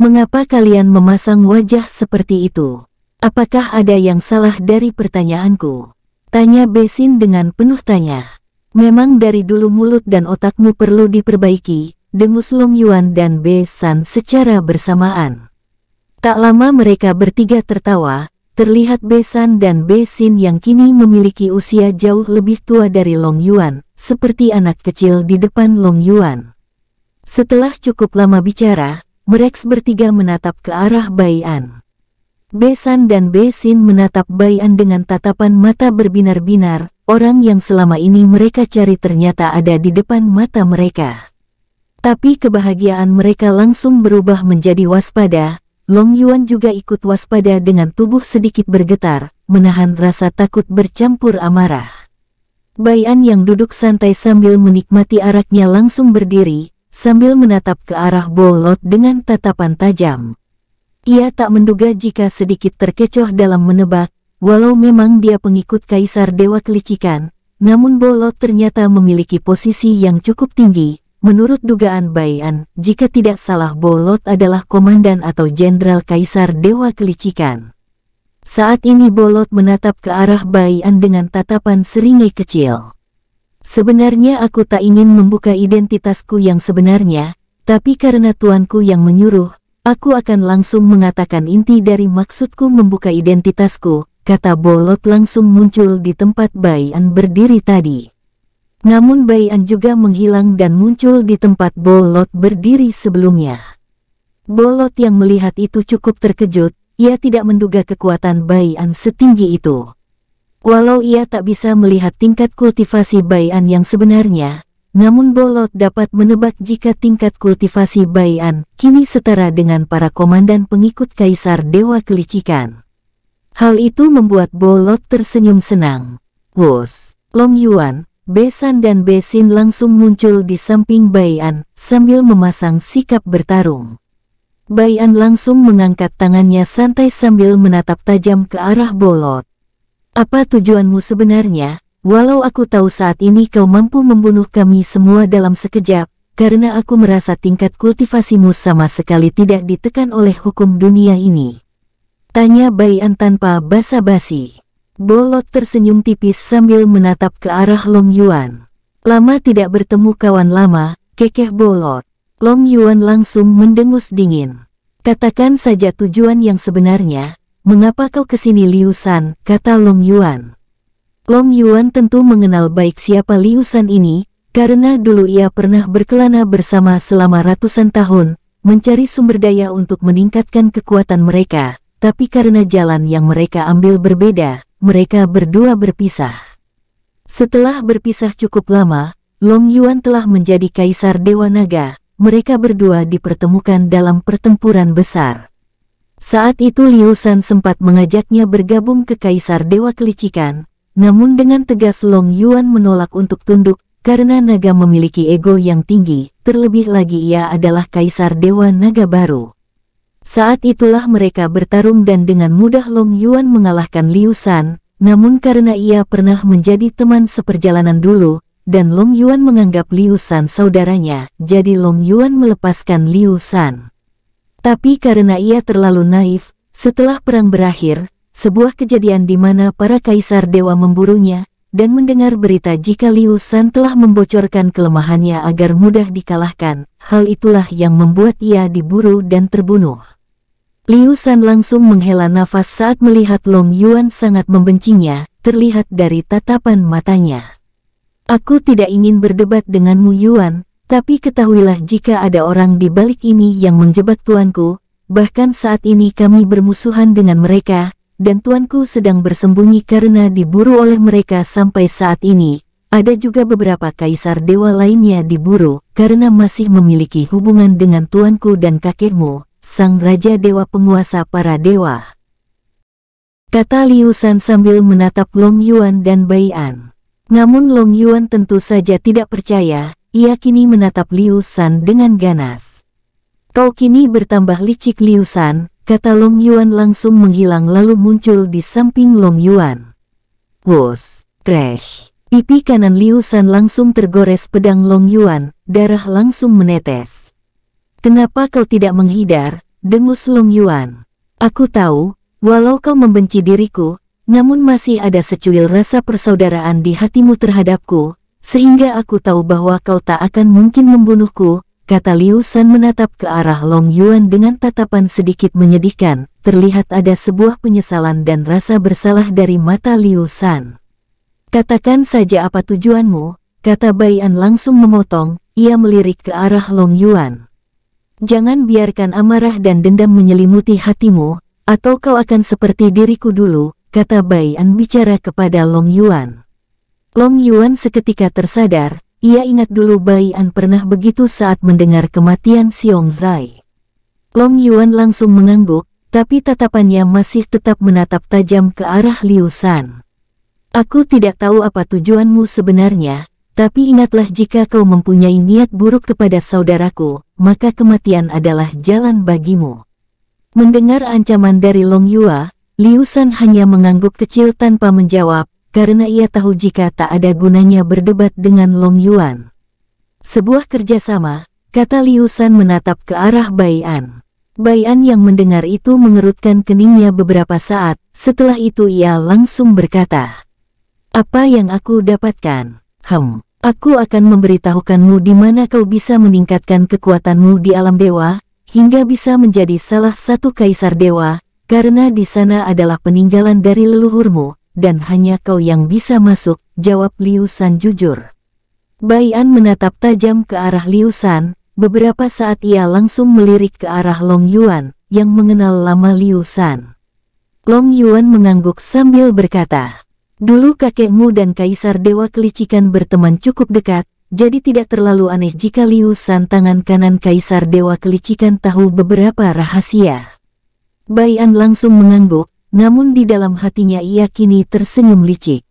Mengapa kalian memasang wajah seperti itu? Apakah ada yang salah dari pertanyaanku? Tanya Besin dengan penuh tanya. Memang dari dulu mulut dan otakmu perlu diperbaiki, dengus Long Yuan dan Besan secara bersamaan. Tak lama mereka bertiga tertawa, terlihat Besan dan Besin yang kini memiliki usia jauh lebih tua dari Long Yuan, seperti anak kecil di depan Long Yuan. Setelah cukup lama bicara, Brex bertiga menatap ke arah Bayan. Besan dan Besin menatap Bayan dengan tatapan mata berbinar-binar, orang yang selama ini mereka cari ternyata ada di depan mata mereka. Tapi kebahagiaan mereka langsung berubah menjadi waspada, Long Yuan juga ikut waspada dengan tubuh sedikit bergetar, menahan rasa takut bercampur amarah. Bayan yang duduk santai sambil menikmati araknya langsung berdiri, sambil menatap ke arah Bolot dengan tatapan tajam. Ia tak menduga jika sedikit terkecoh dalam menebak, walau memang dia pengikut Kaisar Dewa Kelicikan, namun Bolot ternyata memiliki posisi yang cukup tinggi. Menurut dugaan Bayan, jika tidak salah Bolot adalah komandan atau jenderal Kaisar Dewa Kelicikan. Saat ini Bolot menatap ke arah Bayan dengan tatapan seringai kecil. Sebenarnya aku tak ingin membuka identitasku yang sebenarnya, tapi karena tuanku yang menyuruh, aku akan langsung mengatakan inti dari maksudku membuka identitasku, kata Bolot langsung muncul di tempat Bayan berdiri tadi. Namun Bayan juga menghilang dan muncul di tempat Bolot berdiri sebelumnya. Bolot yang melihat itu cukup terkejut, ia tidak menduga kekuatan Bayan setinggi itu. Walau ia tak bisa melihat tingkat kultivasi Bayan yang sebenarnya, namun Bolot dapat menebak jika tingkat kultivasi Bayan kini setara dengan para komandan pengikut Kaisar Dewa Kelicikan. Hal itu membuat Bolot tersenyum senang. Wos, Long Yuan, Besan dan Besin langsung muncul di samping Bayan sambil memasang sikap bertarung. Bayan langsung mengangkat tangannya santai sambil menatap tajam ke arah Bolot. Apa tujuanmu sebenarnya? Walau aku tahu saat ini kau mampu membunuh kami semua dalam sekejap, karena aku merasa tingkat kultivasimu sama sekali tidak ditekan oleh hukum dunia ini. Tanya Bayan tanpa basa-basi. Bolot tersenyum tipis sambil menatap ke arah Long Yuan. Lama tidak bertemu kawan lama, kekeh Bolot. Long Yuan langsung mendengus dingin. Katakan saja tujuan yang sebenarnya, Mengapa kau kesini Liu San, kata Long Yuan. Long Yuan tentu mengenal baik siapa Liu San ini, karena dulu ia pernah berkelana bersama selama ratusan tahun, mencari sumber daya untuk meningkatkan kekuatan mereka, tapi karena jalan yang mereka ambil berbeda, mereka berdua berpisah. Setelah berpisah cukup lama, Long Yuan telah menjadi kaisar Dewa Naga, mereka berdua dipertemukan dalam pertempuran besar. Saat itu Liu San sempat mengajaknya bergabung ke Kaisar Dewa Kelicikan, namun dengan tegas Long Yuan menolak untuk tunduk karena naga memiliki ego yang tinggi, terlebih lagi ia adalah kaisar dewa naga baru. Saat itulah mereka bertarung dan dengan mudah Long Yuan mengalahkan Liu San, namun karena ia pernah menjadi teman seperjalanan dulu, dan Long Yuan menganggap Liu San saudaranya, jadi Long Yuan melepaskan Liu San. Tapi karena ia terlalu naif, setelah perang berakhir, sebuah kejadian di mana para kaisar dewa memburunya, dan mendengar berita jika Liu San telah membocorkan kelemahannya agar mudah dikalahkan, hal itulah yang membuat ia diburu dan terbunuh. Liu San langsung menghela nafas saat melihat Long Yuan sangat membencinya, terlihat dari tatapan matanya. Aku tidak ingin berdebat denganmu Yuan, tapi ketahuilah jika ada orang di balik ini yang menjebak tuanku, bahkan saat ini kami bermusuhan dengan mereka, dan tuanku sedang bersembunyi karena diburu oleh mereka sampai saat ini. Ada juga beberapa kaisar dewa lainnya diburu, karena masih memiliki hubungan dengan tuanku dan kakekmu, sang raja dewa penguasa para dewa. Kata Liusan sambil menatap Long Yuan dan Bai An. Namun Long Yuan tentu saja tidak percaya, ia kini menatap Liu San dengan ganas. Kau kini bertambah licik Liu San, kata Long Yuan langsung menghilang lalu muncul di samping Long Yuan. Wos, crash. Pipi kanan Liu San langsung tergores pedang Long Yuan, darah langsung menetes. Kenapa kau tidak menghindar, dengus Long Yuan. Aku tahu, walau kau membenci diriku, namun masih ada secuil rasa persaudaraan di hatimu terhadapku, sehingga aku tahu bahwa kau tak akan mungkin membunuhku, kata Liu San menatap ke arah Long Yuan dengan tatapan sedikit menyedihkan, terlihat ada sebuah penyesalan dan rasa bersalah dari mata Liu San. Katakan saja apa tujuanmu, kata Bai An langsung memotong, ia melirik ke arah Long Yuan. Jangan biarkan amarah dan dendam menyelimuti hatimu, atau kau akan seperti diriku dulu, kata Bai An bicara kepada Long Yuan. Long Yuan seketika tersadar, ia ingat dulu Bai An pernah begitu saat mendengar kematian Xiong Zai. Long Yuan langsung mengangguk, tapi tatapannya masih tetap menatap tajam ke arah Liu San. Aku tidak tahu apa tujuanmu sebenarnya, tapi ingatlah jika kau mempunyai niat buruk kepada saudaraku, maka kematian adalah jalan bagimu. Mendengar ancaman dari Long Yuan, Liu San hanya mengangguk kecil tanpa menjawab, karena ia tahu jika tak ada gunanya berdebat dengan Long Yuan. Sebuah kerjasama, kata Liu San menatap ke arah Bai An. Bai An yang mendengar itu mengerutkan keningnya beberapa saat, setelah itu ia langsung berkata, Apa yang aku dapatkan? Hem, aku akan memberitahukanmu di mana kau bisa meningkatkan kekuatanmu di alam dewa, hingga bisa menjadi salah satu kaisar dewa, karena di sana adalah peninggalan dari leluhurmu, dan hanya kau yang bisa masuk, jawab Liu San jujur. Bai An menatap tajam ke arah Liu San, beberapa saat ia langsung melirik ke arah Long Yuan, yang mengenal lama Liu San. Long Yuan mengangguk sambil berkata, Dulu kakekmu dan Kaisar Dewa Kelicikan berteman cukup dekat, jadi tidak terlalu aneh jika Liu San tangan kanan Kaisar Dewa Kelicikan tahu beberapa rahasia. Bai An langsung mengangguk, namun di dalam hatinya ia kini tersenyum licik.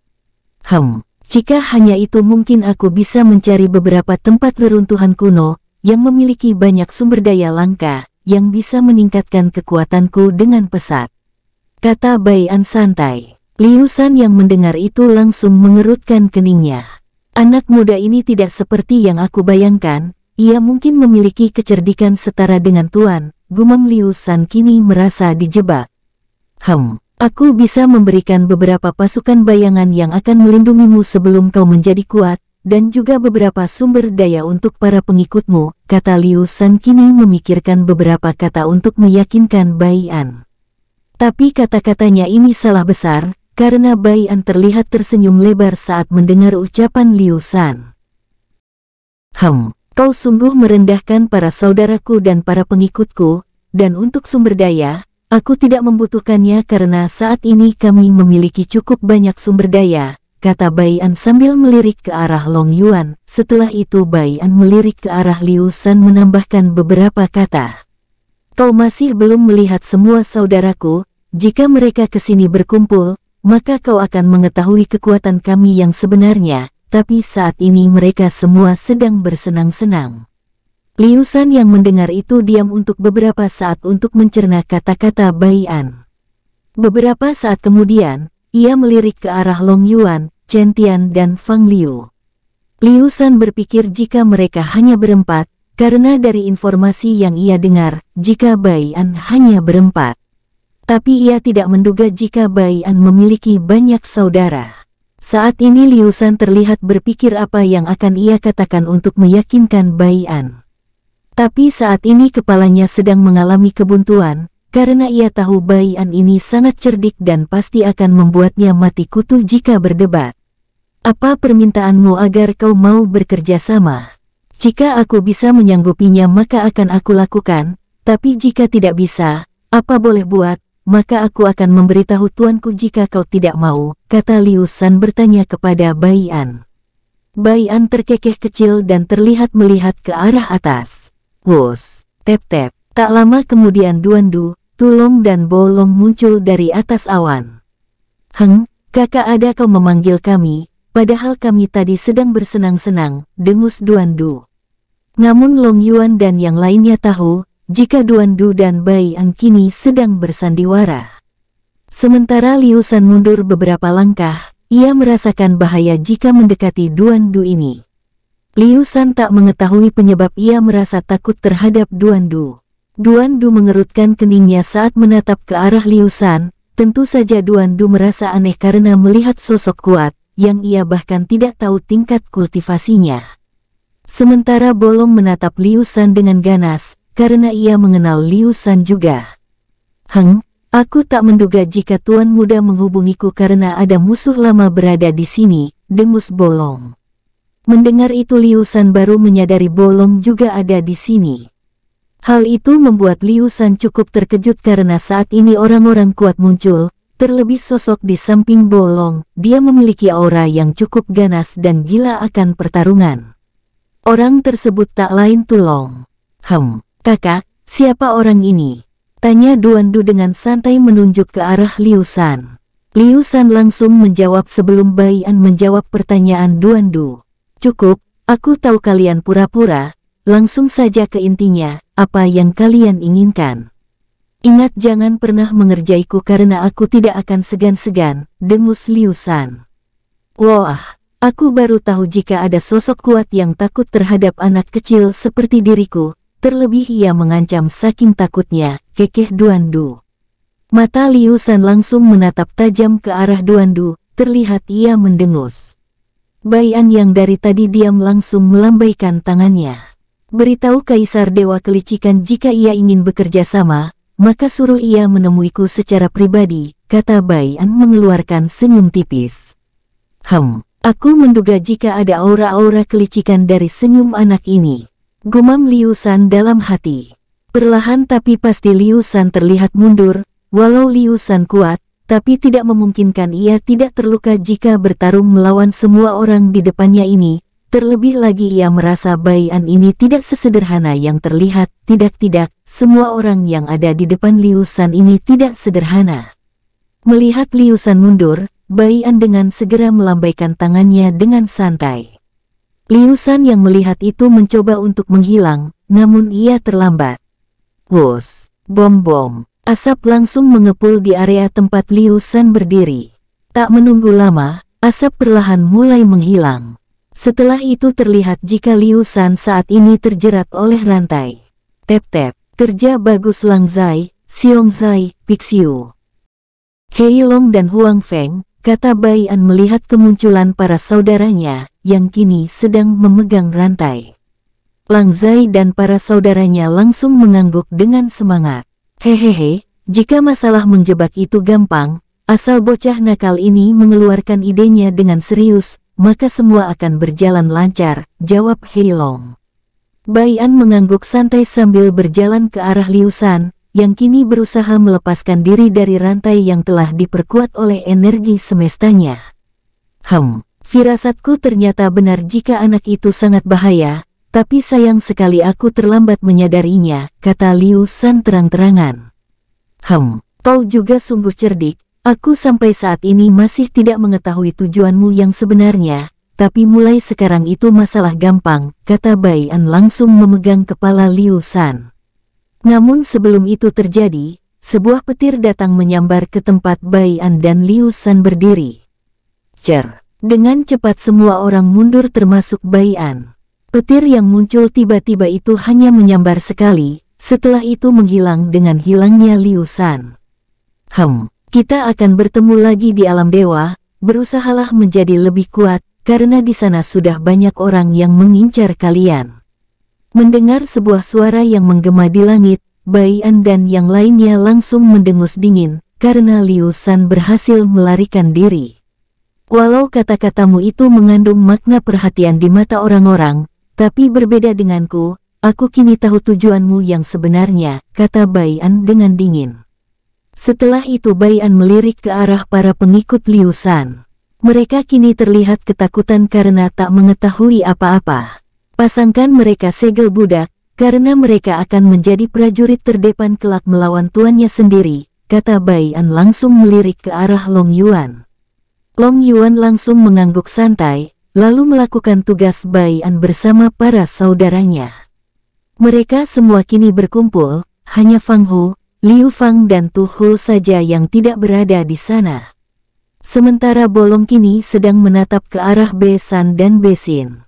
Hem, jika hanya itu mungkin aku bisa mencari beberapa tempat reruntuhan kuno yang memiliki banyak sumber daya langka yang bisa meningkatkan kekuatanku dengan pesat. Kata Bayan santai. Liu San yang mendengar itu langsung mengerutkan keningnya. Anak muda ini tidak seperti yang aku bayangkan, ia mungkin memiliki kecerdikan setara dengan Tuan, gumam Liu San kini merasa dijebak. Hem, aku bisa memberikan beberapa pasukan bayangan yang akan melindungimu sebelum kau menjadi kuat, dan juga beberapa sumber daya untuk para pengikutmu, kata Liu San kini memikirkan beberapa kata untuk meyakinkan Bai An. Tapi kata-katanya ini salah besar, karena Bai An terlihat tersenyum lebar saat mendengar ucapan Liu San. Hem, kau sungguh merendahkan para saudaraku dan para pengikutku, dan untuk sumber daya, Aku tidak membutuhkannya karena saat ini kami memiliki cukup banyak sumber daya, kata Bai An sambil melirik ke arah Long Yuan. Setelah itu Bai An melirik ke arah Liu San menambahkan beberapa kata. Kau masih belum melihat semua saudaraku, jika mereka ke sini berkumpul, maka kau akan mengetahui kekuatan kami yang sebenarnya, tapi saat ini mereka semua sedang bersenang-senang. Liusan yang mendengar itu diam untuk beberapa saat untuk mencerna kata-kata Baian. Beberapa saat kemudian, ia melirik ke arah Long Yuan, Chen Tian dan Fang Liu. Liusan berpikir jika mereka hanya berempat, karena dari informasi yang ia dengar, jika Bai Baian hanya berempat. Tapi ia tidak menduga jika Bai Baian memiliki banyak saudara. Saat ini Liusan terlihat berpikir apa yang akan ia katakan untuk meyakinkan Bai Baian. Tapi saat ini kepalanya sedang mengalami kebuntuan, karena ia tahu An ini sangat cerdik dan pasti akan membuatnya mati kutu jika berdebat. Apa permintaanmu agar kau mau bekerja sama? Jika aku bisa menyanggupinya maka akan aku lakukan, tapi jika tidak bisa, apa boleh buat, maka aku akan memberitahu tuanku jika kau tidak mau, kata Liu San bertanya kepada An. Bai An terkekeh kecil dan terlihat melihat ke arah atas. Wos, tep-tep. Tak lama kemudian Duandu, Tulong dan Bolong muncul dari atas awan. Heng, kakak ada kau memanggil kami, padahal kami tadi sedang bersenang-senang, dengus Duandu. Namun Long Yuan dan yang lainnya tahu, jika Duandu dan Bai Ang kini sedang bersandiwara. Sementara Liu San mundur beberapa langkah, ia merasakan bahaya jika mendekati Duandu ini. Liu San tak mengetahui penyebab ia merasa takut terhadap Duan Du. Duan Du mengerutkan keningnya saat menatap ke arah Liu San, tentu saja Duan Du merasa aneh karena melihat sosok kuat, yang ia bahkan tidak tahu tingkat kultivasinya. Sementara Bolong menatap Liu San dengan ganas, karena ia mengenal Liu San juga. Heng, aku tak menduga jika Tuan Muda menghubungiku karena ada musuh lama berada di sini, dengus Bolong. Mendengar itu Liu San baru menyadari Bolong juga ada di sini. Hal itu membuat Liu San cukup terkejut karena saat ini orang-orang kuat muncul, terlebih sosok di samping Bolong, dia memiliki aura yang cukup ganas dan gila akan pertarungan. Orang tersebut tak lain Tulong. Hem, kakak, siapa orang ini? Tanya Duan Du dengan santai menunjuk ke arah Liu San. Liu San langsung menjawab sebelum Bai An menjawab pertanyaan Duan Du. Cukup, aku tahu kalian pura-pura, langsung saja ke intinya, apa yang kalian inginkan. Ingat jangan pernah mengerjaiku karena aku tidak akan segan-segan, dengus liusan. Wah, aku baru tahu jika ada sosok kuat yang takut terhadap anak kecil seperti diriku, terlebih ia mengancam saking takutnya, kekeh Duandu. Mata Liusan langsung menatap tajam ke arah Duandu, terlihat ia mendengus. Bayan yang dari tadi diam langsung melambaikan tangannya. Beritahu Kaisar Dewa Kelicikan jika ia ingin bekerja sama, maka suruh ia menemuiku secara pribadi, kata Bayan mengeluarkan senyum tipis. Hem, aku menduga jika ada aura-aura kelicikan dari senyum anak ini. Gumam Liu San dalam hati. Perlahan tapi pasti Liu San terlihat mundur, walau Liu San kuat, tapi tidak memungkinkan ia tidak terluka jika bertarung melawan semua orang di depannya ini. Terlebih lagi ia merasa bayan ini tidak sesederhana yang terlihat, tidak-tidak, semua orang yang ada di depan Liusan ini tidak sederhana. Melihat Liusan mundur, bayan dengan segera melambaikan tangannya dengan santai. Liusan yang melihat itu mencoba untuk menghilang, namun ia terlambat. Bos, bom-bom, Asap langsung mengepul di area tempat Liu San berdiri. Tak menunggu lama, asap perlahan mulai menghilang. Setelah itu terlihat jika Liu San saat ini terjerat oleh rantai. Tep-tep, kerja bagus Lang Zai, Xiong Zai, Pixiu. Kei Long dan Huang Feng, kata Bai An melihat kemunculan para saudaranya yang kini sedang memegang rantai. Lang Zai dan para saudaranya langsung mengangguk dengan semangat. Hehehe, jika masalah menjebak itu gampang, asal bocah nakal ini mengeluarkan idenya dengan serius, maka semua akan berjalan lancar, jawab Heilong. Baian mengangguk santai sambil berjalan ke arah Liusan, yang kini berusaha melepaskan diri dari rantai yang telah diperkuat oleh energi semestanya. Hem, firasatku ternyata benar jika anak itu sangat bahaya, tapi sayang sekali aku terlambat menyadarinya, kata Liu San terang-terangan. Hem, kau juga sungguh cerdik, aku sampai saat ini masih tidak mengetahui tujuanmu yang sebenarnya, tapi mulai sekarang itu masalah gampang, kata Bai An langsung memegang kepala Liu San. Namun sebelum itu terjadi, sebuah petir datang menyambar ke tempat Bai An dan Liu San berdiri. Cer, dengan cepat semua orang mundur termasuk Bai An. Petir yang muncul tiba-tiba itu hanya menyambar sekali, setelah itu menghilang dengan hilangnya Liu San. Hem, kita akan bertemu lagi di alam dewa, berusahalah menjadi lebih kuat, karena di sana sudah banyak orang yang mengincar kalian. Mendengar sebuah suara yang menggema di langit, Bai An dan yang lainnya langsung mendengus dingin, karena Liu San berhasil melarikan diri. Walau kata-katamu itu mengandung makna perhatian di mata orang-orang, tapi berbeda denganku, aku kini tahu tujuanmu yang sebenarnya, kata Bayan dengan dingin. Setelah itu Bayan melirik ke arah para pengikut Liu San. Mereka kini terlihat ketakutan karena tak mengetahui apa-apa. Pasangkan mereka segel budak, karena mereka akan menjadi prajurit terdepan kelak melawan tuannya sendiri, kata Bayan. langsung melirik ke arah Long Yuan. Long Yuan langsung mengangguk santai, lalu melakukan tugas bayan bersama para saudaranya. Mereka semua kini berkumpul, hanya Fang Hu, Liu Fang dan Tu Hu saja yang tidak berada di sana. Sementara Bolong kini sedang menatap ke arah Besan dan Besin.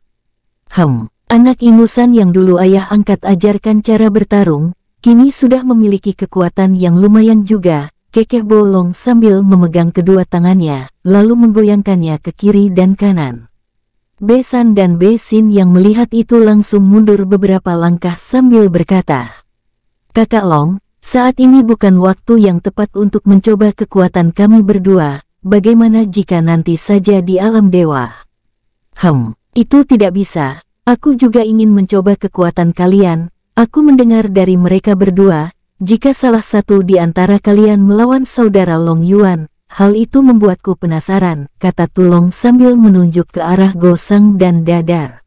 Hem, anak ingusan yang dulu ayah angkat ajarkan cara bertarung, kini sudah memiliki kekuatan yang lumayan juga, kekeh Bolong sambil memegang kedua tangannya, lalu menggoyangkannya ke kiri dan kanan. Besan dan Besin yang melihat itu langsung mundur beberapa langkah sambil berkata, Kakak Long, saat ini bukan waktu yang tepat untuk mencoba kekuatan kami berdua, bagaimana jika nanti saja di alam dewa? Hem, itu tidak bisa, aku juga ingin mencoba kekuatan kalian, aku mendengar dari mereka berdua, jika salah satu di antara kalian melawan saudara Long Yuan, Hal itu membuatku penasaran, kata Tulong sambil menunjuk ke arah Gosang dan Dadar.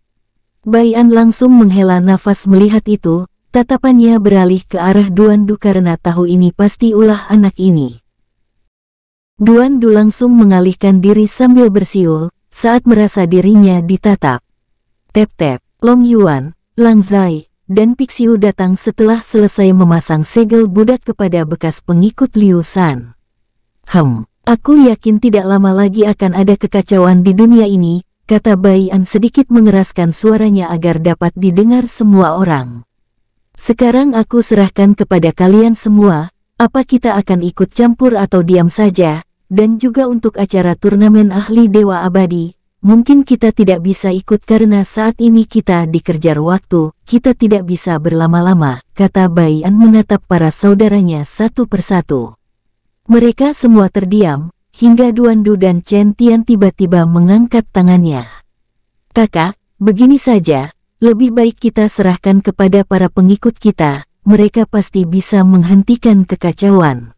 Bayan langsung menghela nafas melihat itu, tatapannya beralih ke arah Duandu karena tahu ini pasti ulah anak ini. Duan Duandu langsung mengalihkan diri sambil bersiul, saat merasa dirinya ditatap. Tep-tep, Long Yuan, Lang Zai, dan Pixiu datang setelah selesai memasang segel budak kepada bekas pengikut Liu San. Hem, Aku yakin tidak lama lagi akan ada kekacauan di dunia ini, kata Bai An sedikit mengeraskan suaranya agar dapat didengar semua orang. Sekarang aku serahkan kepada kalian semua, apa kita akan ikut campur atau diam saja, dan juga untuk acara turnamen ahli Dewa Abadi, mungkin kita tidak bisa ikut karena saat ini kita dikejar waktu, kita tidak bisa berlama-lama, kata Bai An menatap para saudaranya satu persatu. Mereka semua terdiam, hingga Duan Du dan Chen Tian tiba-tiba mengangkat tangannya. Kakak, begini saja, lebih baik kita serahkan kepada para pengikut kita, mereka pasti bisa menghentikan kekacauan.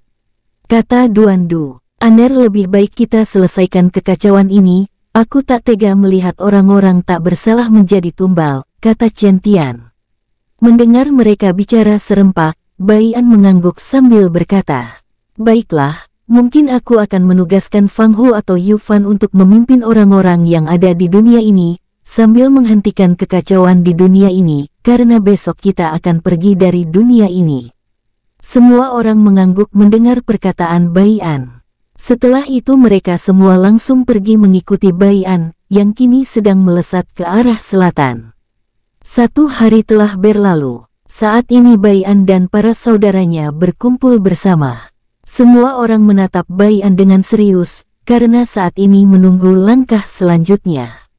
Kata Duan Du. Aner lebih baik kita selesaikan kekacauan ini, aku tak tega melihat orang-orang tak bersalah menjadi tumbal, kata Chen Tian. Mendengar mereka bicara serempak, Bai An mengangguk sambil berkata, Baiklah, mungkin aku akan menugaskan Fang Hu atau Yu Fan untuk memimpin orang-orang yang ada di dunia ini, sambil menghentikan kekacauan di dunia ini, karena besok kita akan pergi dari dunia ini. Semua orang mengangguk mendengar perkataan Bai An. Setelah itu mereka semua langsung pergi mengikuti Bai An, yang kini sedang melesat ke arah selatan. Satu hari telah berlalu. Saat ini Bai An dan para saudaranya berkumpul bersama. Semua orang menatap Bayan dengan serius, karena saat ini menunggu langkah selanjutnya.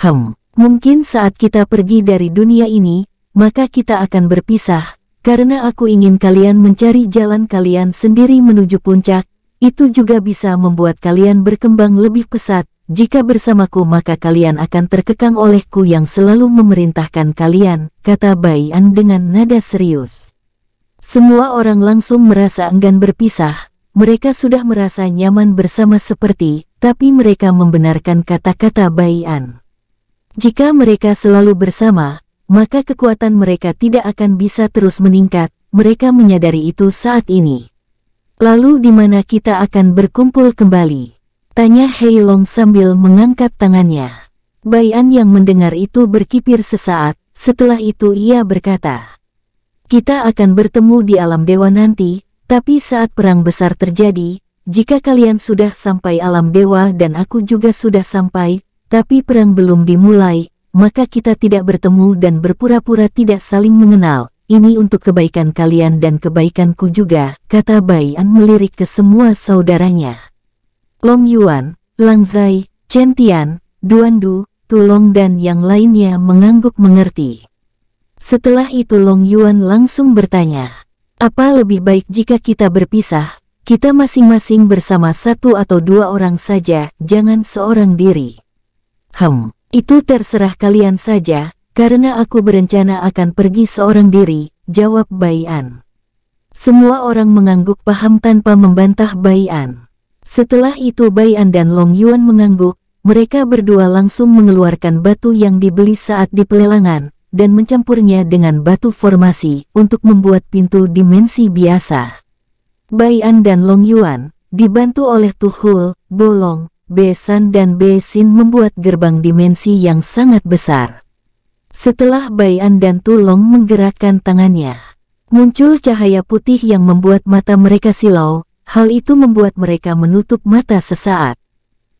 Hem, mungkin saat kita pergi dari dunia ini, maka kita akan berpisah, karena aku ingin kalian mencari jalan kalian sendiri menuju puncak, itu juga bisa membuat kalian berkembang lebih pesat, jika bersamaku maka kalian akan terkekang olehku yang selalu memerintahkan kalian, kata Bayan dengan nada serius. Semua orang langsung merasa enggan berpisah, mereka sudah merasa nyaman bersama seperti, tapi mereka membenarkan kata-kata Baian. Jika mereka selalu bersama, maka kekuatan mereka tidak akan bisa terus meningkat, mereka menyadari itu saat ini. Lalu di mana kita akan berkumpul kembali? Tanya Hei Long sambil mengangkat tangannya. Baian yang mendengar itu berkipir sesaat, setelah itu ia berkata, kita akan bertemu di alam dewa nanti, tapi saat perang besar terjadi, jika kalian sudah sampai alam dewa dan aku juga sudah sampai, tapi perang belum dimulai, maka kita tidak bertemu dan berpura-pura tidak saling mengenal. Ini untuk kebaikan kalian dan kebaikanku juga, kata Bai An melirik ke semua saudaranya. Long Yuan, Lang Zai, Chen Tian, Duan Du, Tulong dan yang lainnya mengangguk mengerti. Setelah itu Long Yuan langsung bertanya, apa lebih baik jika kita berpisah, kita masing-masing bersama satu atau dua orang saja, jangan seorang diri. Hmm, itu terserah kalian saja, karena aku berencana akan pergi seorang diri, jawab Bai An Semua orang mengangguk paham tanpa membantah Bai An Setelah itu Bai An dan Long Yuan mengangguk, mereka berdua langsung mengeluarkan batu yang dibeli saat di pelelangan, dan mencampurnya dengan batu formasi untuk membuat pintu dimensi biasa. Baian dan Long Yuan, dibantu oleh Tuhul, Bolong, Besan dan Besin membuat gerbang dimensi yang sangat besar. Setelah Baian dan Tulong menggerakkan tangannya, muncul cahaya putih yang membuat mata mereka silau, hal itu membuat mereka menutup mata sesaat.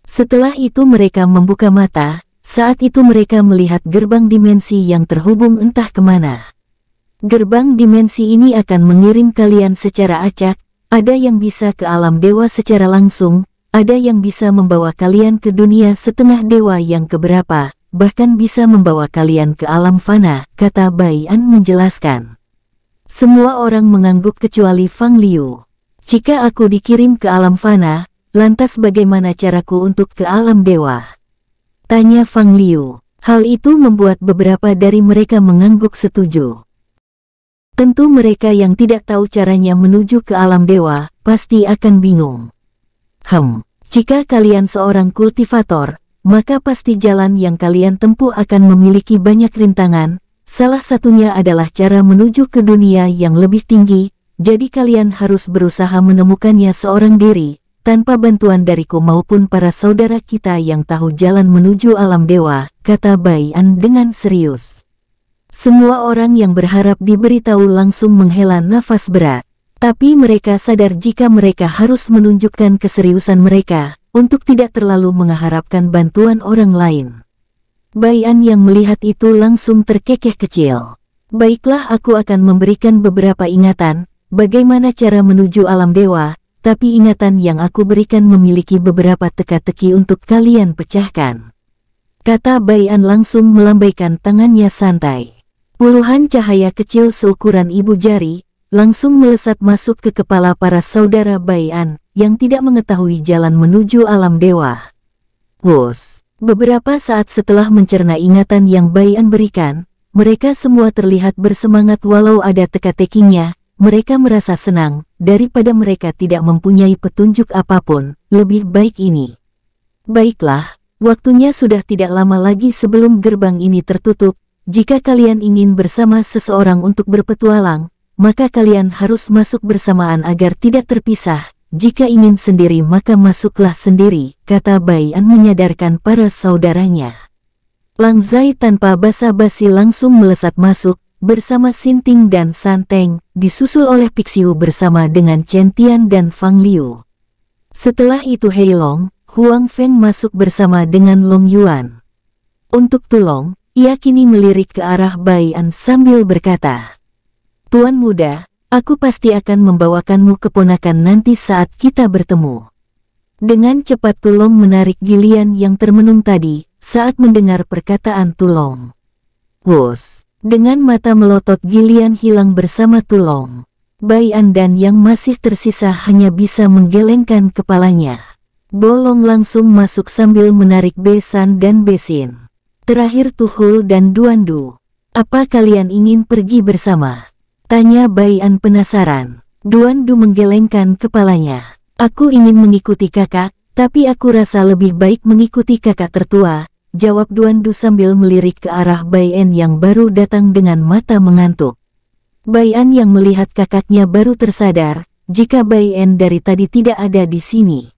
Setelah itu mereka membuka mata, saat itu mereka melihat gerbang dimensi yang terhubung entah kemana. Gerbang dimensi ini akan mengirim kalian secara acak, ada yang bisa ke alam dewa secara langsung, ada yang bisa membawa kalian ke dunia setengah dewa yang keberapa, bahkan bisa membawa kalian ke alam fana, kata Bai An menjelaskan. Semua orang mengangguk kecuali Fang Liu. Jika aku dikirim ke alam fana, lantas bagaimana caraku untuk ke alam dewa? Tanya Fang Liu. Hal itu membuat beberapa dari mereka mengangguk setuju. Tentu mereka yang tidak tahu caranya menuju ke alam dewa, pasti akan bingung. Hem, jika kalian seorang kultivator, maka pasti jalan yang kalian tempuh akan memiliki banyak rintangan, salah satunya adalah cara menuju ke dunia yang lebih tinggi, jadi kalian harus berusaha menemukannya seorang diri, tanpa bantuan dariku maupun para saudara kita yang tahu jalan menuju alam dewa, kata Bayan dengan serius. Semua orang yang berharap diberitahu langsung menghela nafas berat. Tapi mereka sadar jika mereka harus menunjukkan keseriusan mereka, untuk tidak terlalu mengharapkan bantuan orang lain. Bayan yang melihat itu langsung terkekeh kecil. Baiklah aku akan memberikan beberapa ingatan, bagaimana cara menuju alam dewa, tapi ingatan yang aku berikan memiliki beberapa teka-teki untuk kalian pecahkan. Kata Bayan langsung melambaikan tangannya santai. Puluhan cahaya kecil seukuran ibu jari, langsung melesat masuk ke kepala para saudara Bayan, yang tidak mengetahui jalan menuju alam dewa. Bos, beberapa saat setelah mencerna ingatan yang Bayan berikan, mereka semua terlihat bersemangat walau ada teka-tekinya, mereka merasa senang, daripada mereka tidak mempunyai petunjuk apapun, lebih baik ini. Baiklah, waktunya sudah tidak lama lagi sebelum gerbang ini tertutup, jika kalian ingin bersama seseorang untuk berpetualang, maka kalian harus masuk bersamaan agar tidak terpisah, jika ingin sendiri maka masuklah sendiri, kata Bayan menyadarkan para saudaranya. Lang Zai tanpa basa-basi langsung melesat masuk, bersama Sinting dan Santeng, disusul oleh Pixiu bersama dengan Chen Tian dan Fang Liu. Setelah itu long Huang Feng masuk bersama dengan Long Yuan. Untuk Tulong, ia kini melirik ke arah Bai An sambil berkata, Tuan muda, aku pasti akan membawakanmu keponakan nanti saat kita bertemu. Dengan cepat Tulong menarik gilian yang termenung tadi, saat mendengar perkataan Tulong. Wos, dengan mata melotot Gilian hilang bersama Tulong. Bai An dan yang masih tersisa hanya bisa menggelengkan kepalanya. Bolong langsung masuk sambil menarik besan dan besin. Terakhir Tuhul dan Duandu. Apa kalian ingin pergi bersama? Tanya Bai An penasaran. Duandu menggelengkan kepalanya. Aku ingin mengikuti kakak, tapi aku rasa lebih baik mengikuti kakak tertua, jawab Duan Du sambil melirik ke arah Bai En yang baru datang dengan mata mengantuk. Bai An yang melihat kakaknya baru tersadar, jika Bai En dari tadi tidak ada di sini.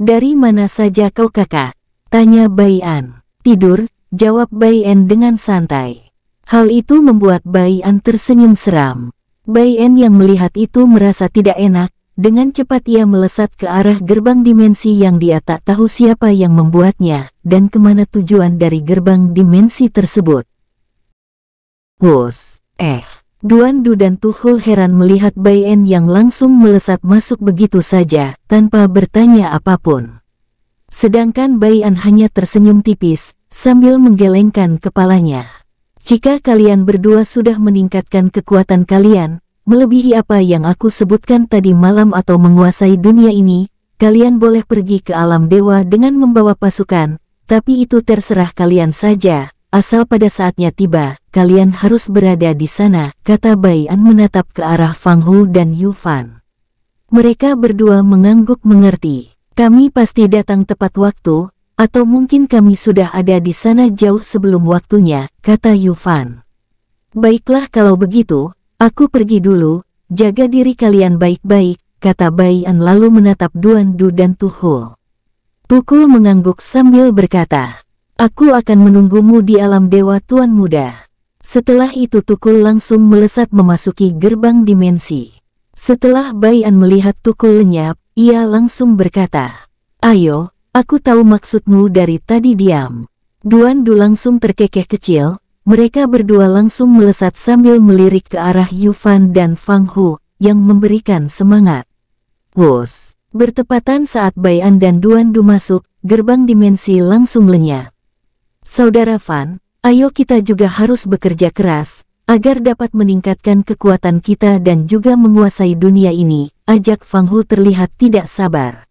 Dari mana saja kau kakak? Tanya Bai An. Tidur, jawab Bai En dengan santai. Hal itu membuat Bai An tersenyum seram. Bai En yang melihat itu merasa tidak enak, dengan cepat ia melesat ke arah gerbang dimensi yang dia tak tahu siapa yang membuatnya dan kemana tujuan dari gerbang dimensi tersebut. Wos, eh, Duan Duandu dan Tuhul heran melihat Bai En yang langsung melesat masuk begitu saja, tanpa bertanya apapun. Sedangkan Bai Bayan hanya tersenyum tipis, sambil menggelengkan kepalanya. Jika kalian berdua sudah meningkatkan kekuatan kalian, melebihi apa yang aku sebutkan tadi malam atau menguasai dunia ini, kalian boleh pergi ke alam dewa dengan membawa pasukan, tapi itu terserah kalian saja, asal pada saatnya tiba, kalian harus berada di sana, kata Bai An menatap ke arah Fang Hu dan Yu Fan. Mereka berdua mengangguk mengerti. Kami pasti datang tepat waktu, atau mungkin kami sudah ada di sana jauh sebelum waktunya, kata Yu Fan. Baiklah kalau begitu, Aku pergi dulu, jaga diri kalian baik-baik, kata Bayan lalu menatap Duan Du dan Tuhul. Tukul mengangguk sambil berkata, Aku akan menunggumu di alam dewa Tuan Muda. Setelah itu Tukul langsung melesat memasuki gerbang dimensi. Setelah Bayan melihat Tukul lenyap, ia langsung berkata, Ayo, aku tahu maksudmu dari tadi diam. Duan Du langsung terkekeh kecil, mereka berdua langsung melesat sambil melirik ke arah Yufan dan Fang Hu, yang memberikan semangat. Bos, Bertepatan saat Bayan dan Duan Du masuk, gerbang dimensi langsung lenyap. Saudara Fan, ayo kita juga harus bekerja keras, agar dapat meningkatkan kekuatan kita dan juga menguasai dunia ini, ajak Fang Hu terlihat tidak sabar.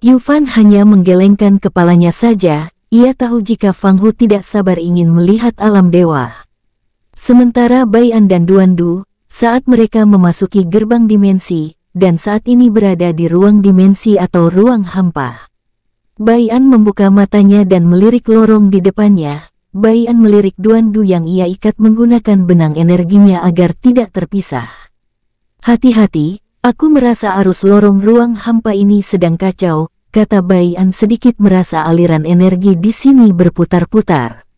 Yufan hanya menggelengkan kepalanya saja, ia tahu jika Fang Hu tidak sabar ingin melihat alam dewa. Sementara Bai An dan Duan Du saat mereka memasuki gerbang dimensi, dan saat ini berada di ruang dimensi atau ruang hampa. Bai An membuka matanya dan melirik lorong di depannya. Bai An melirik Duan Du yang ia ikat menggunakan benang energinya agar tidak terpisah. Hati-hati, aku merasa arus lorong ruang hampa ini sedang kacau, kata Bayan sedikit merasa aliran energi di sini berputar-putar.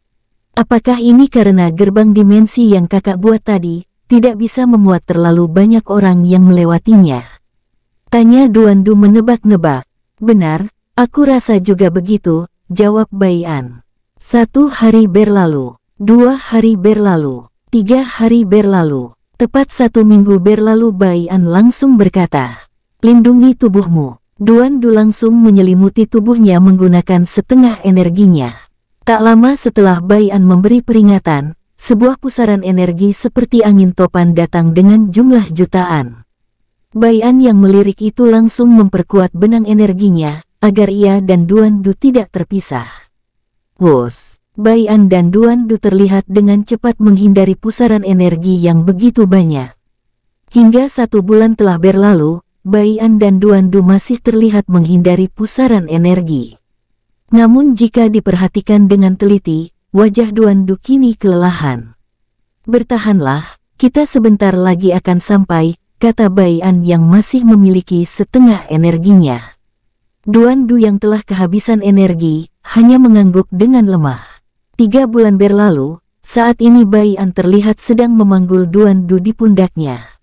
Apakah ini karena gerbang dimensi yang kakak buat tadi, tidak bisa memuat terlalu banyak orang yang melewatinya? Tanya Duan Du menebak-nebak. Benar, aku rasa juga begitu, jawab Bayan. Satu hari berlalu, dua hari berlalu, tiga hari berlalu. Tepat satu minggu berlalu Bayan langsung berkata, Lindungi tubuhmu, Duan Du langsung menyelimuti tubuhnya menggunakan setengah energinya. Tak lama setelah Bayan memberi peringatan, sebuah pusaran energi seperti angin topan datang dengan jumlah jutaan. Bayan yang melirik itu langsung memperkuat benang energinya, agar ia dan Duan Du tidak terpisah. Wos, Bayan dan Duan Du terlihat dengan cepat menghindari pusaran energi yang begitu banyak. Hingga satu bulan telah berlalu, Baian dan Duandu masih terlihat menghindari pusaran energi. Namun jika diperhatikan dengan teliti, wajah Duandu kini kelelahan. Bertahanlah, kita sebentar lagi akan sampai, kata Baian yang masih memiliki setengah energinya. Duandu yang telah kehabisan energi, hanya mengangguk dengan lemah. Tiga bulan berlalu, saat ini Baian terlihat sedang memanggul Duandu di pundaknya.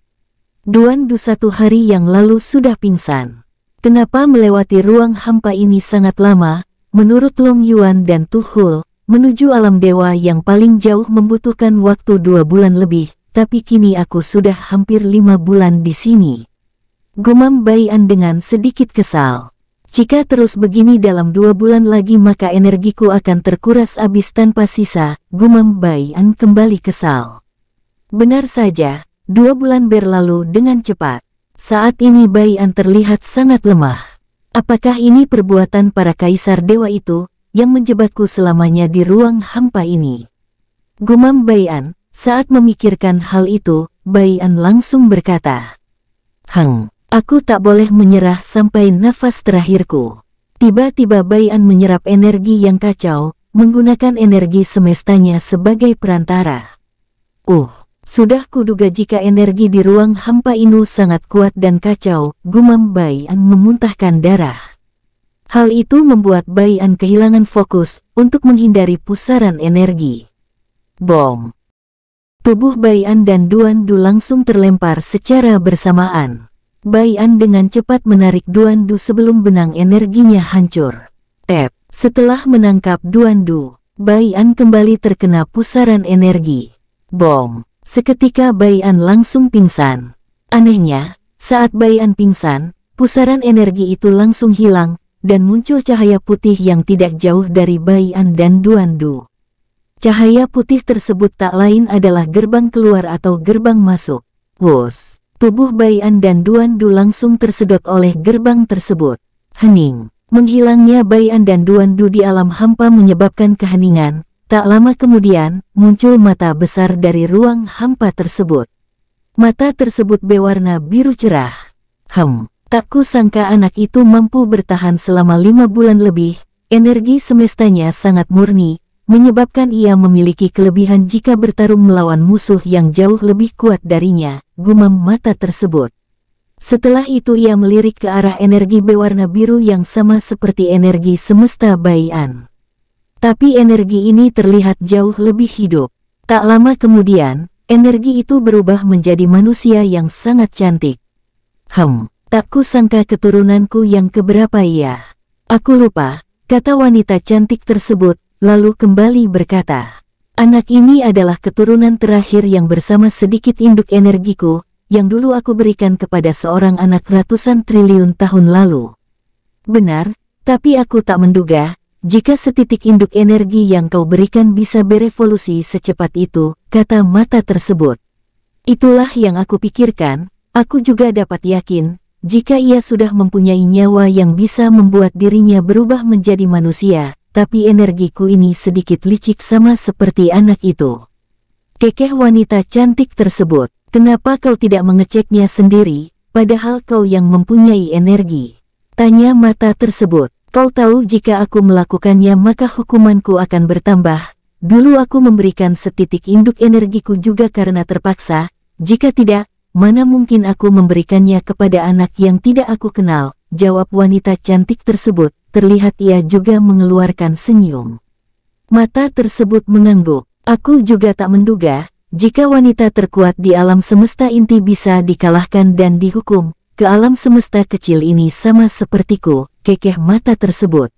Duan Du satu hari yang lalu sudah pingsan. Kenapa melewati ruang hampa ini sangat lama, menurut Long Yuan dan Tuhul, menuju alam dewa yang paling jauh membutuhkan waktu dua bulan lebih, tapi kini aku sudah hampir lima bulan di sini. Gumam An dengan sedikit kesal. Jika terus begini dalam dua bulan lagi maka energiku akan terkuras habis tanpa sisa, gumam An kembali kesal. Benar saja, Dua bulan berlalu dengan cepat. Saat ini Bayan terlihat sangat lemah. Apakah ini perbuatan para kaisar dewa itu yang menjebakku selamanya di ruang hampa ini? Gumam Bayan, saat memikirkan hal itu, Bayan langsung berkata, Hang, aku tak boleh menyerah sampai nafas terakhirku. Tiba-tiba Bayan menyerap energi yang kacau, menggunakan energi semestanya sebagai perantara. Uh, sudah kuduga jika energi di ruang hampa ini sangat kuat dan kacau, gumam Bai An memuntahkan darah. Hal itu membuat Bai An kehilangan fokus untuk menghindari pusaran energi. Bom! Tubuh Bai An dan Duan Du langsung terlempar secara bersamaan. Bai An dengan cepat menarik Duan Du sebelum benang energinya hancur. Tap! Setelah menangkap Duan Du, Bai An kembali terkena pusaran energi. Bom! Seketika Bayan langsung pingsan. Anehnya, saat Bayan pingsan, pusaran energi itu langsung hilang, dan muncul cahaya putih yang tidak jauh dari Bayan dan Duandu. Cahaya putih tersebut tak lain adalah gerbang keluar atau gerbang masuk. Wos, tubuh Bayan dan Duandu langsung tersedot oleh gerbang tersebut. Hening, menghilangnya Bayan dan Duandu di alam hampa menyebabkan keheningan, Tak lama kemudian, muncul mata besar dari ruang hampa tersebut. Mata tersebut berwarna biru cerah. Hem, tak kusangka anak itu mampu bertahan selama lima bulan lebih, energi semestanya sangat murni, menyebabkan ia memiliki kelebihan jika bertarung melawan musuh yang jauh lebih kuat darinya, gumam mata tersebut. Setelah itu ia melirik ke arah energi berwarna biru yang sama seperti energi semesta An. Tapi energi ini terlihat jauh lebih hidup. Tak lama kemudian, energi itu berubah menjadi manusia yang sangat cantik. Hem, tak kusangka keturunanku yang keberapa ya. Aku lupa, kata wanita cantik tersebut, lalu kembali berkata. Anak ini adalah keturunan terakhir yang bersama sedikit induk energiku, yang dulu aku berikan kepada seorang anak ratusan triliun tahun lalu. Benar, tapi aku tak menduga, jika setitik induk energi yang kau berikan bisa berevolusi secepat itu, kata mata tersebut. Itulah yang aku pikirkan, aku juga dapat yakin, jika ia sudah mempunyai nyawa yang bisa membuat dirinya berubah menjadi manusia, tapi energiku ini sedikit licik sama seperti anak itu. Kekeh wanita cantik tersebut, kenapa kau tidak mengeceknya sendiri, padahal kau yang mempunyai energi? Tanya mata tersebut. Kau tahu jika aku melakukannya maka hukumanku akan bertambah. Dulu aku memberikan setitik induk energiku juga karena terpaksa, jika tidak, mana mungkin aku memberikannya kepada anak yang tidak aku kenal, jawab wanita cantik tersebut, terlihat ia juga mengeluarkan senyum. Mata tersebut mengangguk, aku juga tak menduga, jika wanita terkuat di alam semesta inti bisa dikalahkan dan dihukum, ke alam semesta kecil ini sama sepertiku, kekeh mata tersebut.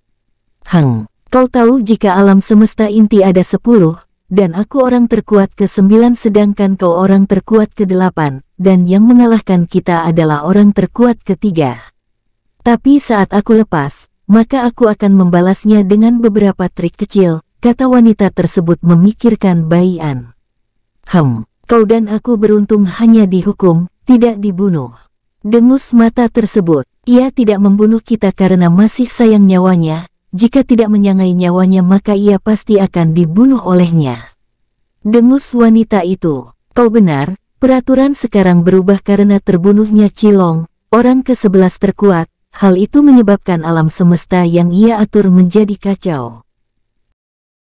Hang, kau tahu jika alam semesta inti ada sepuluh, dan aku orang terkuat ke sembilan sedangkan kau orang terkuat ke delapan, dan yang mengalahkan kita adalah orang terkuat ketiga. Tapi saat aku lepas, maka aku akan membalasnya dengan beberapa trik kecil, kata wanita tersebut memikirkan bayian. Hem, kau dan aku beruntung hanya dihukum, tidak dibunuh. Dengus mata tersebut, ia tidak membunuh kita karena masih sayang nyawanya, jika tidak menyangai nyawanya maka ia pasti akan dibunuh olehnya. Dengus wanita itu, kau benar, peraturan sekarang berubah karena terbunuhnya Cilong, orang ke-11 terkuat, hal itu menyebabkan alam semesta yang ia atur menjadi kacau.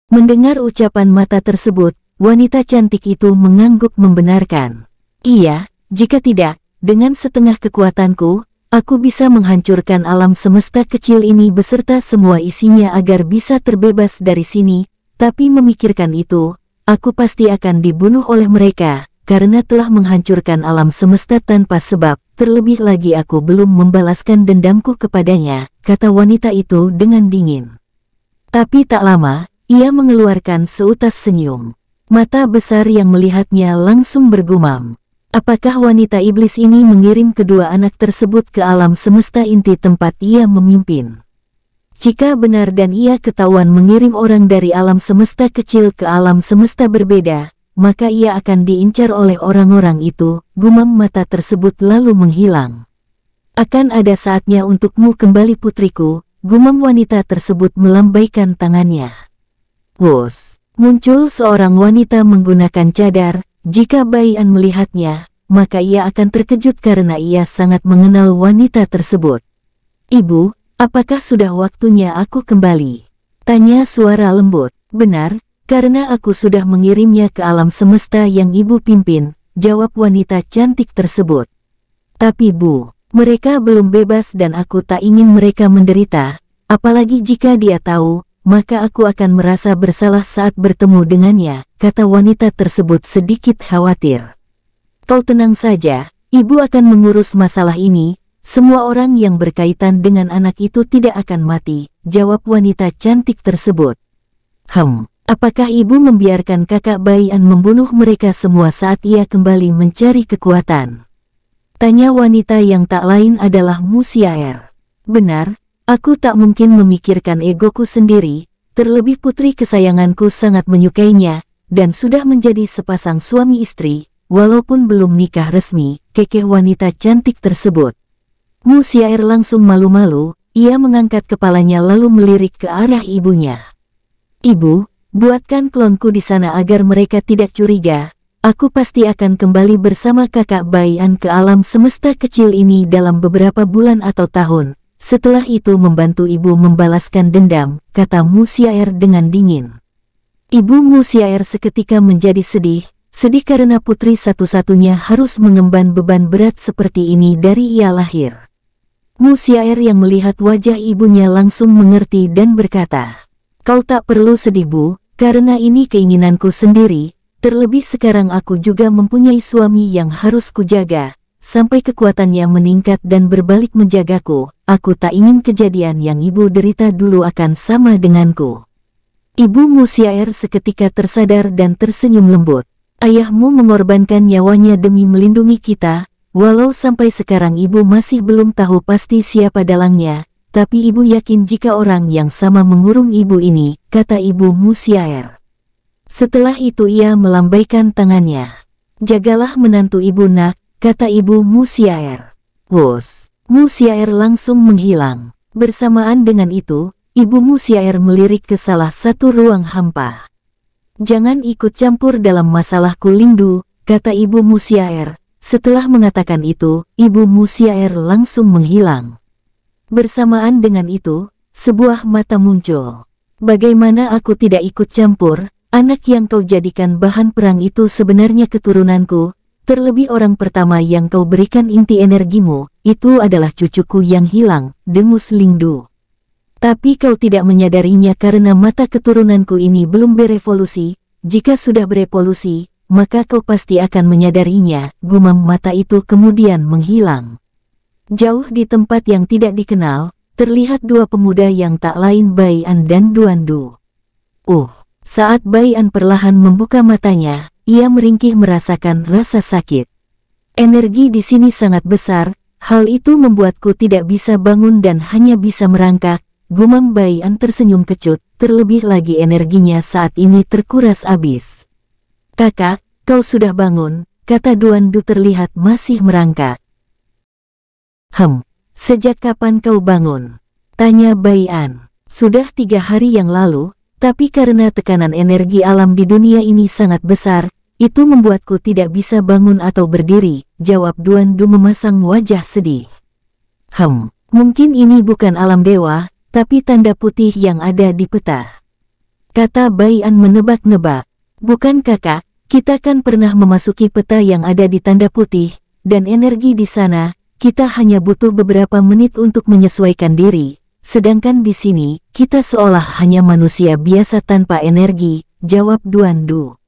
Mendengar ucapan mata tersebut, wanita cantik itu mengangguk membenarkan. Iya, jika tidak, dengan setengah kekuatanku, aku bisa menghancurkan alam semesta kecil ini beserta semua isinya agar bisa terbebas dari sini, tapi memikirkan itu, aku pasti akan dibunuh oleh mereka, karena telah menghancurkan alam semesta tanpa sebab, terlebih lagi aku belum membalaskan dendamku kepadanya, kata wanita itu dengan dingin. Tapi tak lama, ia mengeluarkan seutas senyum. Mata besar yang melihatnya langsung bergumam. Apakah wanita iblis ini mengirim kedua anak tersebut ke alam semesta inti tempat ia memimpin? Jika benar dan ia ketahuan mengirim orang dari alam semesta kecil ke alam semesta berbeda, maka ia akan diincar oleh orang-orang itu, gumam mata tersebut lalu menghilang. Akan ada saatnya untukmu kembali putriku, gumam wanita tersebut melambaikan tangannya. Wos, muncul seorang wanita menggunakan cadar, jika Bayan melihatnya, maka ia akan terkejut karena ia sangat mengenal wanita tersebut. Ibu, apakah sudah waktunya aku kembali? Tanya suara lembut. Benar, karena aku sudah mengirimnya ke alam semesta yang ibu pimpin, jawab wanita cantik tersebut. Tapi bu, mereka belum bebas dan aku tak ingin mereka menderita, apalagi jika dia tahu maka aku akan merasa bersalah saat bertemu dengannya, kata wanita tersebut sedikit khawatir. Kau tenang saja, ibu akan mengurus masalah ini, semua orang yang berkaitan dengan anak itu tidak akan mati, jawab wanita cantik tersebut. Hem, apakah ibu membiarkan kakak bayi An membunuh mereka semua saat ia kembali mencari kekuatan? Tanya wanita yang tak lain adalah Musiaer. Benar, Aku tak mungkin memikirkan egoku sendiri, terlebih putri kesayanganku sangat menyukainya, dan sudah menjadi sepasang suami istri, walaupun belum nikah resmi, kekeh wanita cantik tersebut. Musiair langsung malu-malu, ia mengangkat kepalanya lalu melirik ke arah ibunya. Ibu, buatkan klonku di sana agar mereka tidak curiga, aku pasti akan kembali bersama kakak Bayan ke alam semesta kecil ini dalam beberapa bulan atau tahun. Setelah itu membantu ibu membalaskan dendam, kata Musiaer dengan dingin. Ibu Musiaer seketika menjadi sedih, sedih karena putri satu-satunya harus mengemban beban berat seperti ini dari ia lahir. Musiaer yang melihat wajah ibunya langsung mengerti dan berkata, Kau tak perlu sedih bu, karena ini keinginanku sendiri, terlebih sekarang aku juga mempunyai suami yang harus kujaga, sampai kekuatannya meningkat dan berbalik menjagaku, aku tak ingin kejadian yang ibu derita dulu akan sama denganku. Ibu Musiair seketika tersadar dan tersenyum lembut. Ayahmu mengorbankan nyawanya demi melindungi kita, walau sampai sekarang ibu masih belum tahu pasti siapa dalangnya, tapi ibu yakin jika orang yang sama mengurung ibu ini, kata ibu Musiair. Setelah itu ia melambaikan tangannya. Jagalah menantu ibu nak, kata ibu Musiaer. Wos, Musiaer langsung menghilang. Bersamaan dengan itu, ibu Musiaer melirik ke salah satu ruang hampa. Jangan ikut campur dalam masalahku Lindu, kata ibu Musiaer. Setelah mengatakan itu, ibu Musiaer langsung menghilang. Bersamaan dengan itu, sebuah mata muncul. Bagaimana aku tidak ikut campur, anak yang kau jadikan bahan perang itu sebenarnya keturunanku, Terlebih orang pertama yang kau berikan inti energimu, itu adalah cucuku yang hilang, dengus Lingdu. Tapi kau tidak menyadarinya karena mata keturunanku ini belum berevolusi, jika sudah berevolusi, maka kau pasti akan menyadarinya, gumam mata itu kemudian menghilang. Jauh di tempat yang tidak dikenal, terlihat dua pemuda yang tak lain Bayan dan Duandu. Uh, saat Bayan perlahan membuka matanya, ia meringkih merasakan rasa sakit. Energi di sini sangat besar, hal itu membuatku tidak bisa bangun dan hanya bisa merangkak, gumam Bayan tersenyum kecut, terlebih lagi energinya saat ini terkuras abis. Kakak, kau sudah bangun, kata Duan Du terlihat masih merangkak. Hem, sejak kapan kau bangun? Tanya Bai An. Sudah tiga hari yang lalu, tapi karena tekanan energi alam di dunia ini sangat besar, itu membuatku tidak bisa bangun atau berdiri, jawab Duan Du memasang wajah sedih. Hem, mungkin ini bukan alam dewa, tapi tanda putih yang ada di peta. Kata Bayan menebak-nebak. Bukan kakak, kita kan pernah memasuki peta yang ada di tanda putih, dan energi di sana, kita hanya butuh beberapa menit untuk menyesuaikan diri. Sedangkan di sini, kita seolah hanya manusia biasa tanpa energi, jawab Duan Du.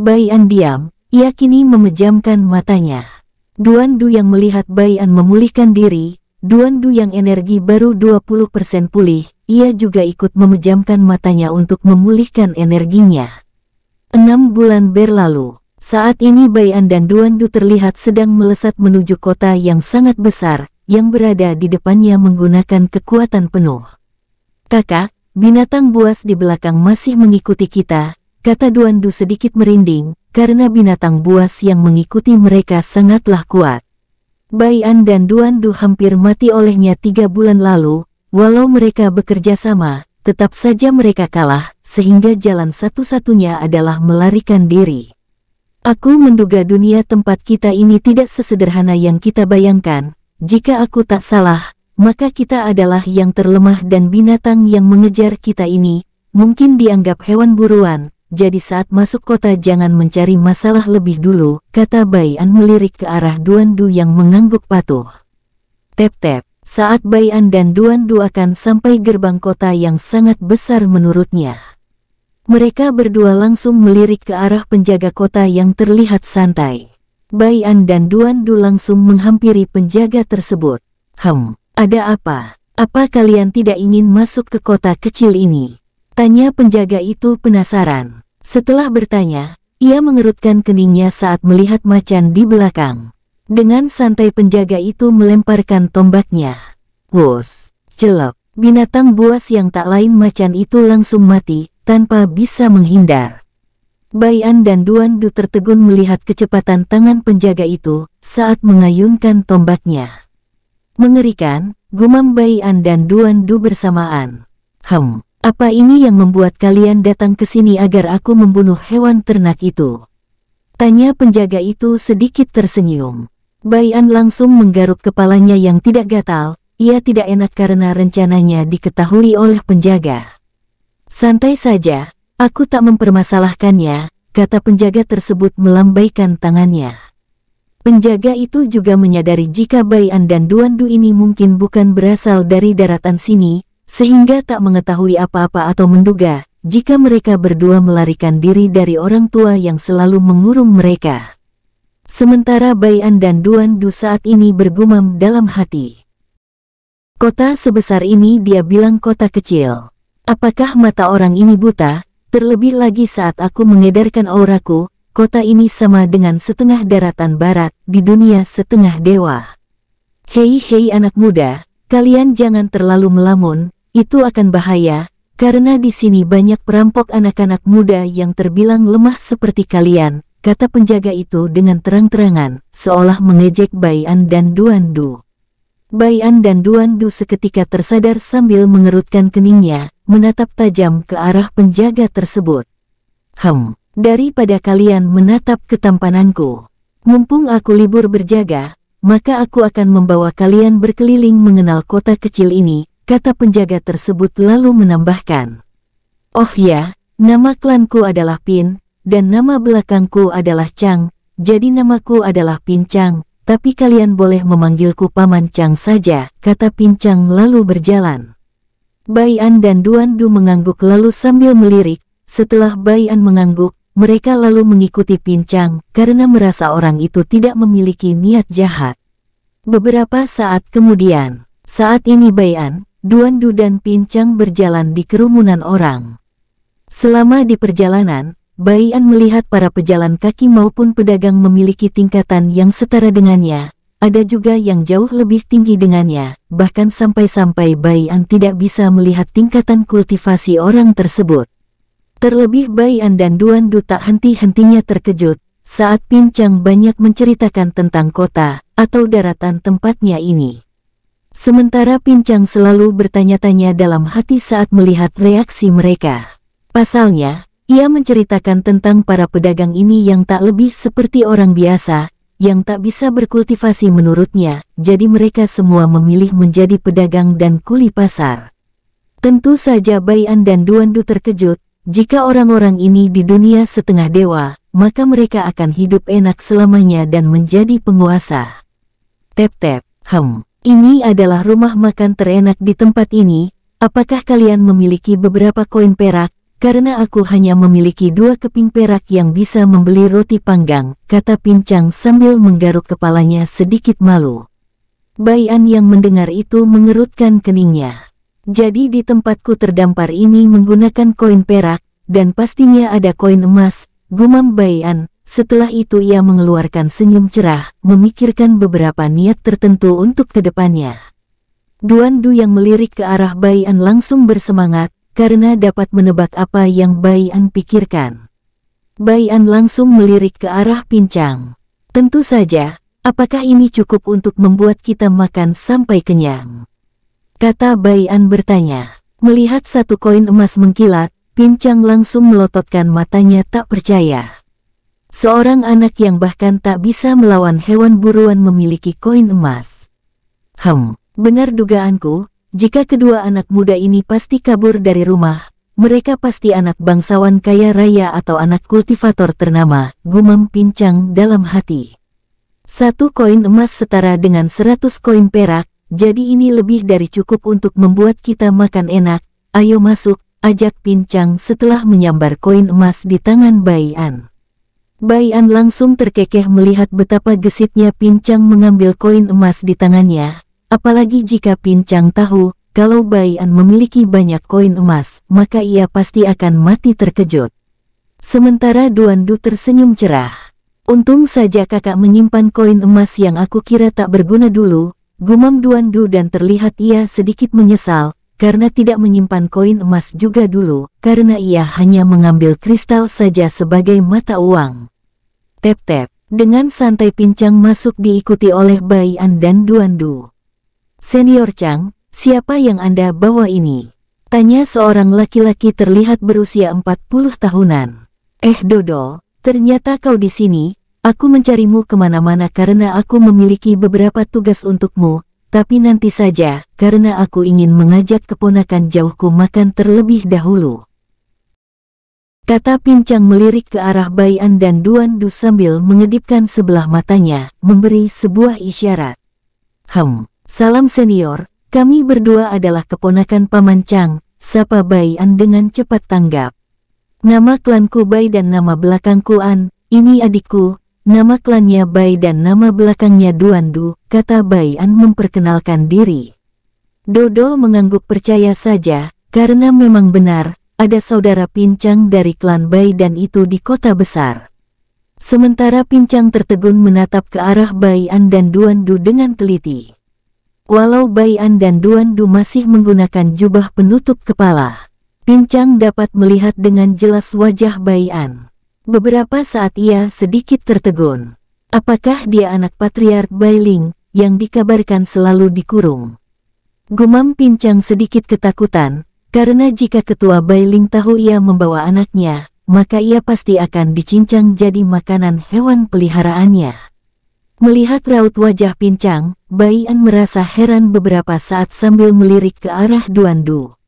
Bai An diam, ia kini memejamkan matanya. Duan Du yang melihat Bai An memulihkan diri, Duan Du yang energi baru 20% pulih, ia juga ikut memejamkan matanya untuk memulihkan energinya. Enam bulan berlalu, saat ini Bai dan Duan Du terlihat sedang melesat menuju kota yang sangat besar, yang berada di depannya menggunakan kekuatan penuh. Kakak, binatang buas di belakang masih mengikuti kita, kata Duandu sedikit merinding, karena binatang buas yang mengikuti mereka sangatlah kuat. Bayi dan Duandu hampir mati olehnya tiga bulan lalu, walau mereka bekerja sama, tetap saja mereka kalah, sehingga jalan satu-satunya adalah melarikan diri. Aku menduga dunia tempat kita ini tidak sesederhana yang kita bayangkan, jika aku tak salah, maka kita adalah yang terlemah dan binatang yang mengejar kita ini, mungkin dianggap hewan buruan, jadi saat masuk kota jangan mencari masalah lebih dulu, kata Bai An melirik ke arah Duan Du yang mengangguk patuh. Tep-tep, saat Bai An dan Duan Du akan sampai gerbang kota yang sangat besar menurutnya. Mereka berdua langsung melirik ke arah penjaga kota yang terlihat santai. Bai An dan Duan Du langsung menghampiri penjaga tersebut. Hem, ada apa? Apa kalian tidak ingin masuk ke kota kecil ini? Tanya penjaga itu penasaran. Setelah bertanya, ia mengerutkan keningnya saat melihat macan di belakang. Dengan santai penjaga itu melemparkan tombaknya. Wos, celup binatang buas yang tak lain macan itu langsung mati, tanpa bisa menghindar. Bayan dan Duan Du tertegun melihat kecepatan tangan penjaga itu, saat mengayunkan tombaknya. Mengerikan, gumam Bayan dan Duan Du bersamaan. Hem, apa ini yang membuat kalian datang ke sini agar aku membunuh hewan ternak itu? Tanya penjaga itu sedikit tersenyum. Bayan langsung menggaruk kepalanya yang tidak gatal, ia tidak enak karena rencananya diketahui oleh penjaga. Santai saja, aku tak mempermasalahkannya, kata penjaga tersebut melambaikan tangannya. Penjaga itu juga menyadari jika Bayan dan Duandu ini mungkin bukan berasal dari daratan sini, sehingga tak mengetahui apa-apa atau menduga jika mereka berdua melarikan diri dari orang tua yang selalu mengurung mereka. Sementara Bayan dan Duan Du saat ini bergumam dalam hati. Kota sebesar ini dia bilang kota kecil. Apakah mata orang ini buta? Terlebih lagi saat aku mengedarkan auraku, kota ini sama dengan setengah daratan barat di dunia setengah dewa. Hei hei anak muda, kalian jangan terlalu melamun, itu akan bahaya, karena di sini banyak perampok anak-anak muda yang terbilang lemah seperti kalian, kata penjaga itu dengan terang-terangan, seolah mengejek Bayan dan Duandu. Bayan dan Duandu seketika tersadar sambil mengerutkan keningnya, menatap tajam ke arah penjaga tersebut. Hem, daripada kalian menatap ketampananku. Mumpung aku libur berjaga, maka aku akan membawa kalian berkeliling mengenal kota kecil ini, kata penjaga tersebut lalu menambahkan. Oh ya, nama klanku adalah Pin, dan nama belakangku adalah Chang, jadi namaku adalah Pin Chang, tapi kalian boleh memanggilku Paman Chang saja, kata Pin Chang lalu berjalan. Bayan dan Duan Du mengangguk lalu sambil melirik, setelah Bayan mengangguk, mereka lalu mengikuti Pin Chang karena merasa orang itu tidak memiliki niat jahat. Beberapa saat kemudian, saat ini Bayan. Duandu dan Pincang berjalan di kerumunan orang. Selama di perjalanan, An melihat para pejalan kaki maupun pedagang memiliki tingkatan yang setara dengannya, ada juga yang jauh lebih tinggi dengannya, bahkan sampai-sampai An tidak bisa melihat tingkatan kultivasi orang tersebut. Terlebih An dan Duandu tak henti-hentinya terkejut saat Pincang banyak menceritakan tentang kota atau daratan tempatnya ini. Sementara Pincang selalu bertanya-tanya dalam hati saat melihat reaksi mereka. Pasalnya, ia menceritakan tentang para pedagang ini yang tak lebih seperti orang biasa, yang tak bisa berkultivasi menurutnya, jadi mereka semua memilih menjadi pedagang dan kuli pasar. Tentu saja Bayan dan Duandu terkejut, jika orang-orang ini di dunia setengah dewa, maka mereka akan hidup enak selamanya dan menjadi penguasa. Tep-tep, hem. Ini adalah rumah makan terenak di tempat ini. Apakah kalian memiliki beberapa koin perak? Karena aku hanya memiliki dua keping perak yang bisa membeli roti panggang, kata Pincang sambil menggaruk kepalanya sedikit malu. Bayan yang mendengar itu mengerutkan keningnya. Jadi di tempatku terdampar ini menggunakan koin perak, dan pastinya ada koin emas, gumam Bayan, setelah itu ia mengeluarkan senyum cerah, memikirkan beberapa niat tertentu untuk kedepannya. Duan Du yang melirik ke arah Bai An langsung bersemangat, karena dapat menebak apa yang Bai An pikirkan. Bai An langsung melirik ke arah pincang. Tentu saja, apakah ini cukup untuk membuat kita makan sampai kenyang? Kata Bai An bertanya. Melihat satu koin emas mengkilat, pincang langsung melototkan matanya tak percaya. Seorang anak yang bahkan tak bisa melawan hewan buruan memiliki koin emas. Hem, benar dugaanku, jika kedua anak muda ini pasti kabur dari rumah, mereka pasti anak bangsawan kaya raya atau anak kultivator ternama, gumam pincang dalam hati. Satu koin emas setara dengan seratus koin perak, jadi ini lebih dari cukup untuk membuat kita makan enak, ayo masuk, ajak pincang setelah menyambar koin emas di tangan An. Bai langsung terkekeh melihat betapa gesitnya Pincang mengambil koin emas di tangannya. Apalagi jika Pincang tahu, kalau Bai memiliki banyak koin emas, maka ia pasti akan mati terkejut. Sementara Duandu tersenyum cerah. Untung saja kakak menyimpan koin emas yang aku kira tak berguna dulu, gumam Duandu dan terlihat ia sedikit menyesal, karena tidak menyimpan koin emas juga dulu, karena ia hanya mengambil kristal saja sebagai mata uang. Tep-tep, dengan santai pincang masuk diikuti oleh Bai An dan Duandu. Senior Chang, siapa yang Anda bawa ini? Tanya seorang laki-laki terlihat berusia 40 tahunan. Eh Dodo, ternyata kau di sini, aku mencarimu kemana-mana karena aku memiliki beberapa tugas untukmu, tapi nanti saja, karena aku ingin mengajak keponakan jauhku makan terlebih dahulu. Kata pincang melirik ke arah Bayan dan Duan Du sambil mengedipkan sebelah matanya, memberi sebuah isyarat. Hem, salam senior, kami berdua adalah keponakan Paman Chang, sapa Bayan dengan cepat tanggap. Nama klanku Bai dan nama belakangku An, ini adikku, nama klannya Bai dan nama belakangnya Duan Du, kata Bayan memperkenalkan diri. Dodol mengangguk percaya saja, karena memang benar, ada saudara pincang dari klan Bai dan itu di kota besar. Sementara pincang tertegun menatap ke arah Bai An dan Duan Du dengan teliti. Walau Bai An dan Duan Du masih menggunakan jubah penutup kepala, pincang dapat melihat dengan jelas wajah Bai An. Beberapa saat ia sedikit tertegun. Apakah dia anak patriark Bai Ling yang dikabarkan selalu dikurung? Gumam pincang sedikit ketakutan, karena jika ketua Bailing tahu ia membawa anaknya, maka ia pasti akan dicincang jadi makanan hewan peliharaannya. Melihat raut wajah pincang, Bai An merasa heran beberapa saat sambil melirik ke arah Duandu.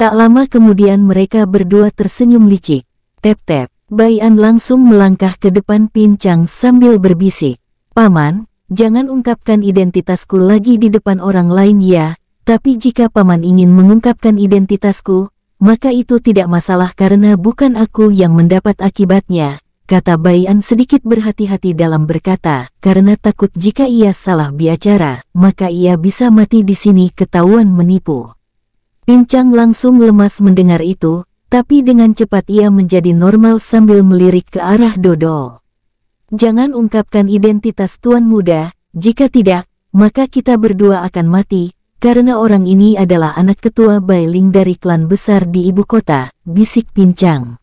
Tak lama kemudian mereka berdua tersenyum licik. Tep-tep, Bai An langsung melangkah ke depan pincang sambil berbisik. Paman, jangan ungkapkan identitasku lagi di depan orang lain ya, tapi jika paman ingin mengungkapkan identitasku, maka itu tidak masalah karena bukan aku yang mendapat akibatnya, kata Bayan sedikit berhati-hati dalam berkata, karena takut jika ia salah bicara, maka ia bisa mati di sini ketahuan menipu. Pincang langsung lemas mendengar itu, tapi dengan cepat ia menjadi normal sambil melirik ke arah Dodol. Jangan ungkapkan identitas Tuan Muda, jika tidak, maka kita berdua akan mati, karena orang ini adalah anak ketua Bailing dari klan besar di ibu kota, bisik pincang.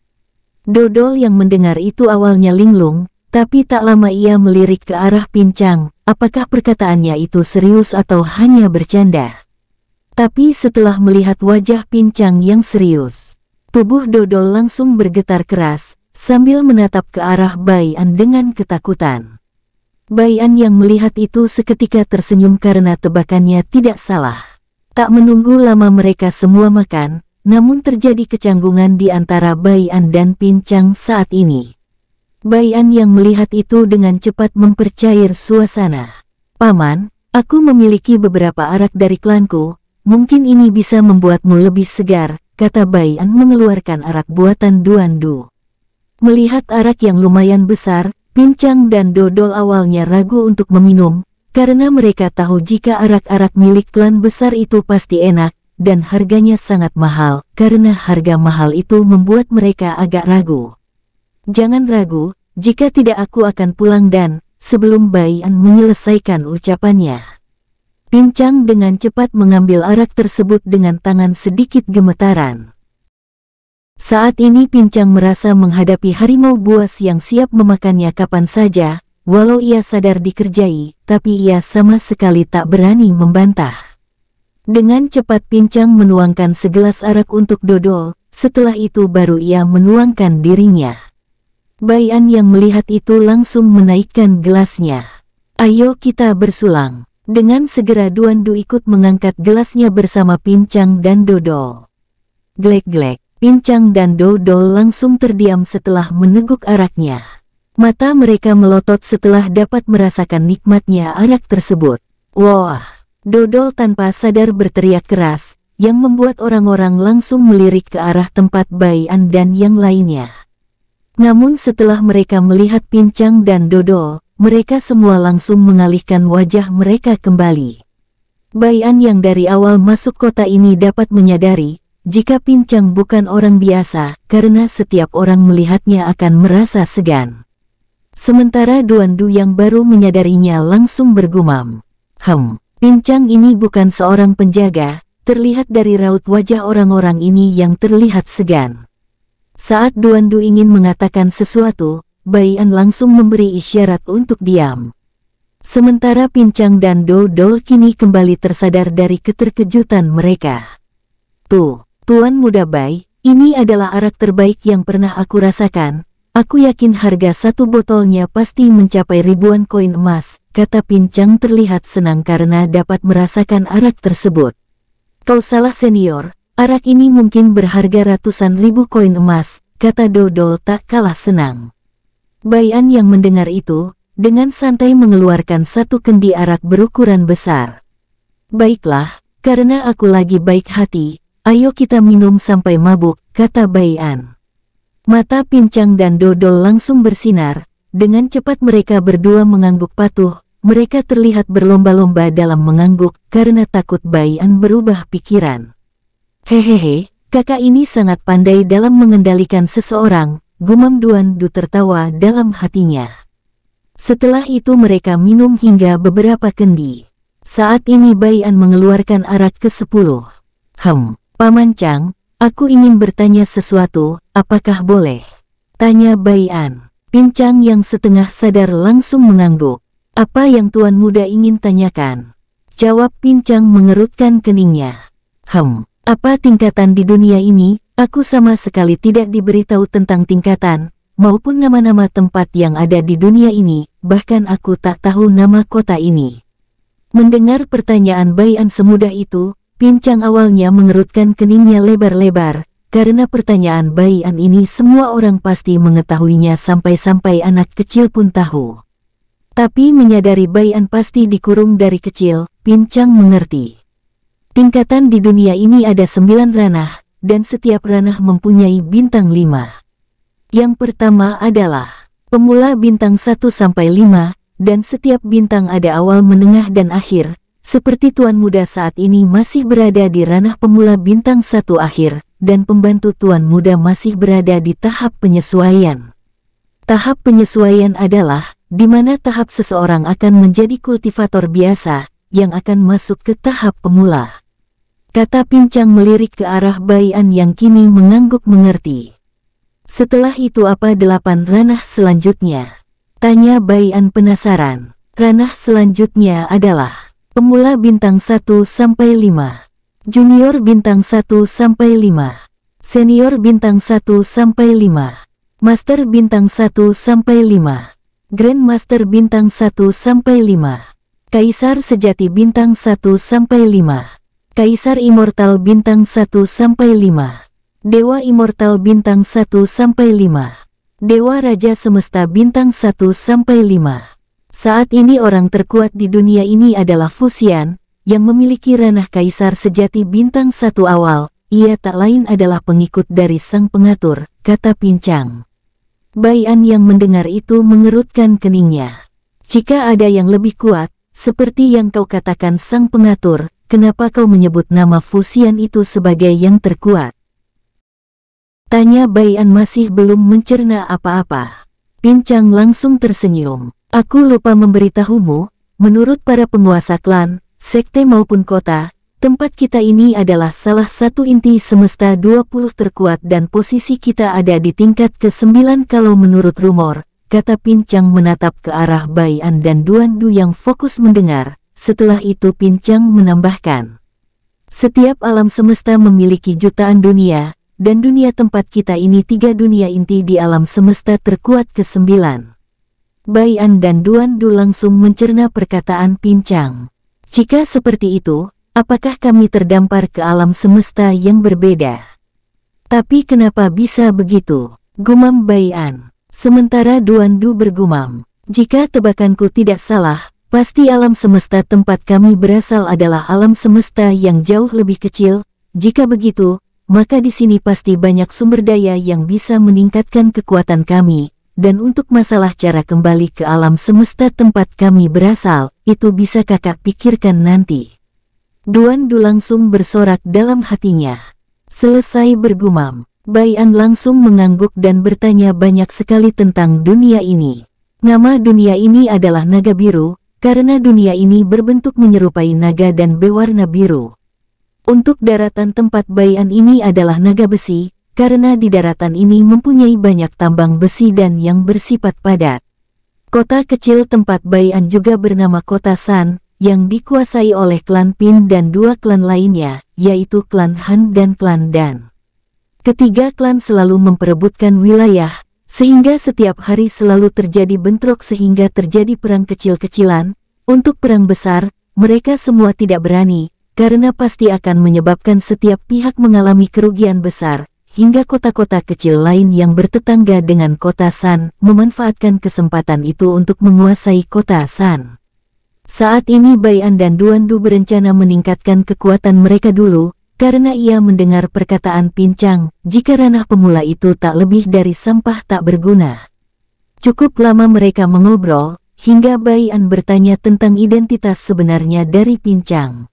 Dodol yang mendengar itu awalnya linglung, tapi tak lama ia melirik ke arah pincang, apakah perkataannya itu serius atau hanya bercanda. Tapi setelah melihat wajah pincang yang serius, tubuh Dodol langsung bergetar keras, sambil menatap ke arah Bai An dengan ketakutan. Bayan yang melihat itu seketika tersenyum karena tebakannya tidak salah. Tak menunggu lama mereka semua makan, namun terjadi kecanggungan di antara Bayan dan Pincang saat ini. Bayan yang melihat itu dengan cepat mempercair suasana. Paman, aku memiliki beberapa arak dari klanku, mungkin ini bisa membuatmu lebih segar, kata Bayan mengeluarkan arak buatan Duandu. Melihat arak yang lumayan besar, Pincang dan Dodol awalnya ragu untuk meminum, karena mereka tahu jika arak-arak milik klan besar itu pasti enak, dan harganya sangat mahal, karena harga mahal itu membuat mereka agak ragu. Jangan ragu, jika tidak aku akan pulang dan, sebelum Bayan menyelesaikan ucapannya. Pincang dengan cepat mengambil arak tersebut dengan tangan sedikit gemetaran. Saat ini Pincang merasa menghadapi harimau buas yang siap memakannya kapan saja, walau ia sadar dikerjai, tapi ia sama sekali tak berani membantah. Dengan cepat Pincang menuangkan segelas arak untuk Dodol, setelah itu baru ia menuangkan dirinya. Bayan yang melihat itu langsung menaikkan gelasnya. Ayo kita bersulang. Dengan segera duan Duandu ikut mengangkat gelasnya bersama Pincang dan Dodol. Glek-glek. Pincang dan Dodol langsung terdiam setelah meneguk araknya. Mata mereka melotot setelah dapat merasakan nikmatnya arak tersebut. Wah! Dodol tanpa sadar berteriak keras, yang membuat orang-orang langsung melirik ke arah tempat Bayan dan yang lainnya. Namun setelah mereka melihat Pincang dan Dodol, mereka semua langsung mengalihkan wajah mereka kembali. Bayan yang dari awal masuk kota ini dapat menyadari jika Pincang bukan orang biasa, karena setiap orang melihatnya akan merasa segan. Sementara Duandu yang baru menyadarinya langsung bergumam. Hem, Pincang ini bukan seorang penjaga, terlihat dari raut wajah orang-orang ini yang terlihat segan. Saat Duandu ingin mengatakan sesuatu, Bayan langsung memberi isyarat untuk diam. Sementara Pincang dan Dodol kini kembali tersadar dari keterkejutan mereka. Tuh, Tuan Muda Bai, ini adalah arak terbaik yang pernah aku rasakan. Aku yakin harga satu botolnya pasti mencapai ribuan koin emas, kata Pincang terlihat senang karena dapat merasakan arak tersebut. Kau salah senior, arak ini mungkin berharga ratusan ribu koin emas, kata Dodol tak kalah senang. Bayan yang mendengar itu, dengan santai mengeluarkan satu kendi arak berukuran besar. Baiklah, karena aku lagi baik hati, Ayo kita minum sampai mabuk, kata Bayan. Mata Pincang dan Dodol langsung bersinar, dengan cepat mereka berdua mengangguk patuh, mereka terlihat berlomba-lomba dalam mengangguk karena takut Bayan berubah pikiran. Hehehe, kakak ini sangat pandai dalam mengendalikan seseorang, gumam Duan Du tertawa dalam hatinya. Setelah itu mereka minum hingga beberapa kendi. Saat ini Bayan mengeluarkan arak ke-10. Hmm. Paman Chang, aku ingin bertanya sesuatu, apakah boleh? Tanya Pin Pincang yang setengah sadar langsung mengangguk. Apa yang tuan muda ingin tanyakan? Jawab Pincang mengerutkan keningnya. Hem, apa tingkatan di dunia ini, aku sama sekali tidak diberitahu tentang tingkatan, maupun nama-nama tempat yang ada di dunia ini, bahkan aku tak tahu nama kota ini. Mendengar pertanyaan Bayan semudah itu, Pincang awalnya mengerutkan keningnya lebar-lebar, karena pertanyaan An ini semua orang pasti mengetahuinya sampai-sampai anak kecil pun tahu. Tapi menyadari An pasti dikurung dari kecil, Pincang mengerti. Tingkatan di dunia ini ada sembilan ranah, dan setiap ranah mempunyai bintang lima. Yang pertama adalah pemula bintang satu sampai lima, dan setiap bintang ada awal menengah dan akhir, seperti Tuan Muda saat ini masih berada di ranah pemula bintang satu akhir, dan pembantu Tuan Muda masih berada di tahap penyesuaian. Tahap penyesuaian adalah di mana tahap seseorang akan menjadi kultivator biasa, yang akan masuk ke tahap pemula. Kata pincang melirik ke arah Bayan yang kini mengangguk mengerti. Setelah itu apa delapan ranah selanjutnya? Tanya Bayan penasaran. Ranah selanjutnya adalah Pemula bintang 1 sampai 5. Junior bintang 1 sampai 5. Senior bintang 1 sampai 5. Master bintang 1 sampai 5. Grandmaster bintang 1 sampai 5. Kaisar sejati bintang 1 sampai 5. Kaisar Immortal bintang 1 sampai 5. Dewa Immortal bintang 1 sampai 5. Dewa Raja Semesta bintang 1 sampai 5. Saat ini orang terkuat di dunia ini adalah Fusian, yang memiliki ranah kaisar sejati bintang satu awal, ia tak lain adalah pengikut dari sang pengatur, kata Pincang. Bayan yang mendengar itu mengerutkan keningnya. Jika ada yang lebih kuat, seperti yang kau katakan sang pengatur, kenapa kau menyebut nama Fusian itu sebagai yang terkuat? Tanya Bayan masih belum mencerna apa-apa. Pincang langsung tersenyum. Aku lupa memberitahumu, menurut para penguasa klan, sekte maupun kota, tempat kita ini adalah salah satu inti semesta 20 terkuat dan posisi kita ada di tingkat ke-9 kalau menurut rumor, kata Pincang menatap ke arah Bayan dan Duandu yang fokus mendengar. Setelah itu Pincang menambahkan, setiap alam semesta memiliki jutaan dunia, dan dunia tempat kita ini tiga dunia inti di alam semesta terkuat ke-9. Bayan dan Duan Du langsung mencerna perkataan pincang. Jika seperti itu, apakah kami terdampar ke alam semesta yang berbeda? Tapi kenapa bisa begitu? Gumam Bayan. Sementara Duan Du bergumam. Jika tebakanku tidak salah, pasti alam semesta tempat kami berasal adalah alam semesta yang jauh lebih kecil. Jika begitu, maka di sini pasti banyak sumber daya yang bisa meningkatkan kekuatan kami, dan untuk masalah cara kembali ke alam semesta tempat kami berasal, itu bisa kakak pikirkan nanti. Duan Du langsung bersorak dalam hatinya. Selesai bergumam, Bayan langsung mengangguk dan bertanya banyak sekali tentang dunia ini. Nama dunia ini adalah naga biru, karena dunia ini berbentuk menyerupai naga dan berwarna biru. Untuk daratan tempat Bayan ini adalah naga besi, karena di daratan ini mempunyai banyak tambang besi dan yang bersifat padat. Kota kecil tempat Bayan juga bernama Kota San, yang dikuasai oleh klan Pin dan dua klan lainnya, yaitu klan Han dan klan Dan. Ketiga klan selalu memperebutkan wilayah, sehingga setiap hari selalu terjadi bentrok sehingga terjadi perang kecil-kecilan. Untuk perang besar, mereka semua tidak berani, karena pasti akan menyebabkan setiap pihak mengalami kerugian besar, hingga kota-kota kecil lain yang bertetangga dengan kota San, memanfaatkan kesempatan itu untuk menguasai kota San. Saat ini Bayan dan Duandu berencana meningkatkan kekuatan mereka dulu, karena ia mendengar perkataan pincang, jika ranah pemula itu tak lebih dari sampah tak berguna. Cukup lama mereka mengobrol, hingga Bayan bertanya tentang identitas sebenarnya dari pincang.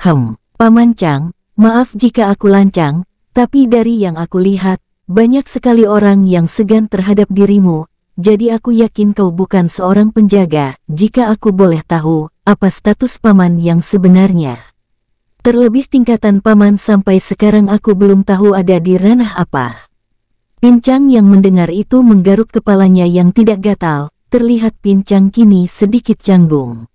Hem, Paman Chang, maaf jika aku lancang, tapi dari yang aku lihat, banyak sekali orang yang segan terhadap dirimu, jadi aku yakin kau bukan seorang penjaga, jika aku boleh tahu, apa status paman yang sebenarnya. Terlebih tingkatan paman sampai sekarang aku belum tahu ada di ranah apa. Pincang yang mendengar itu menggaruk kepalanya yang tidak gatal, terlihat pincang kini sedikit canggung.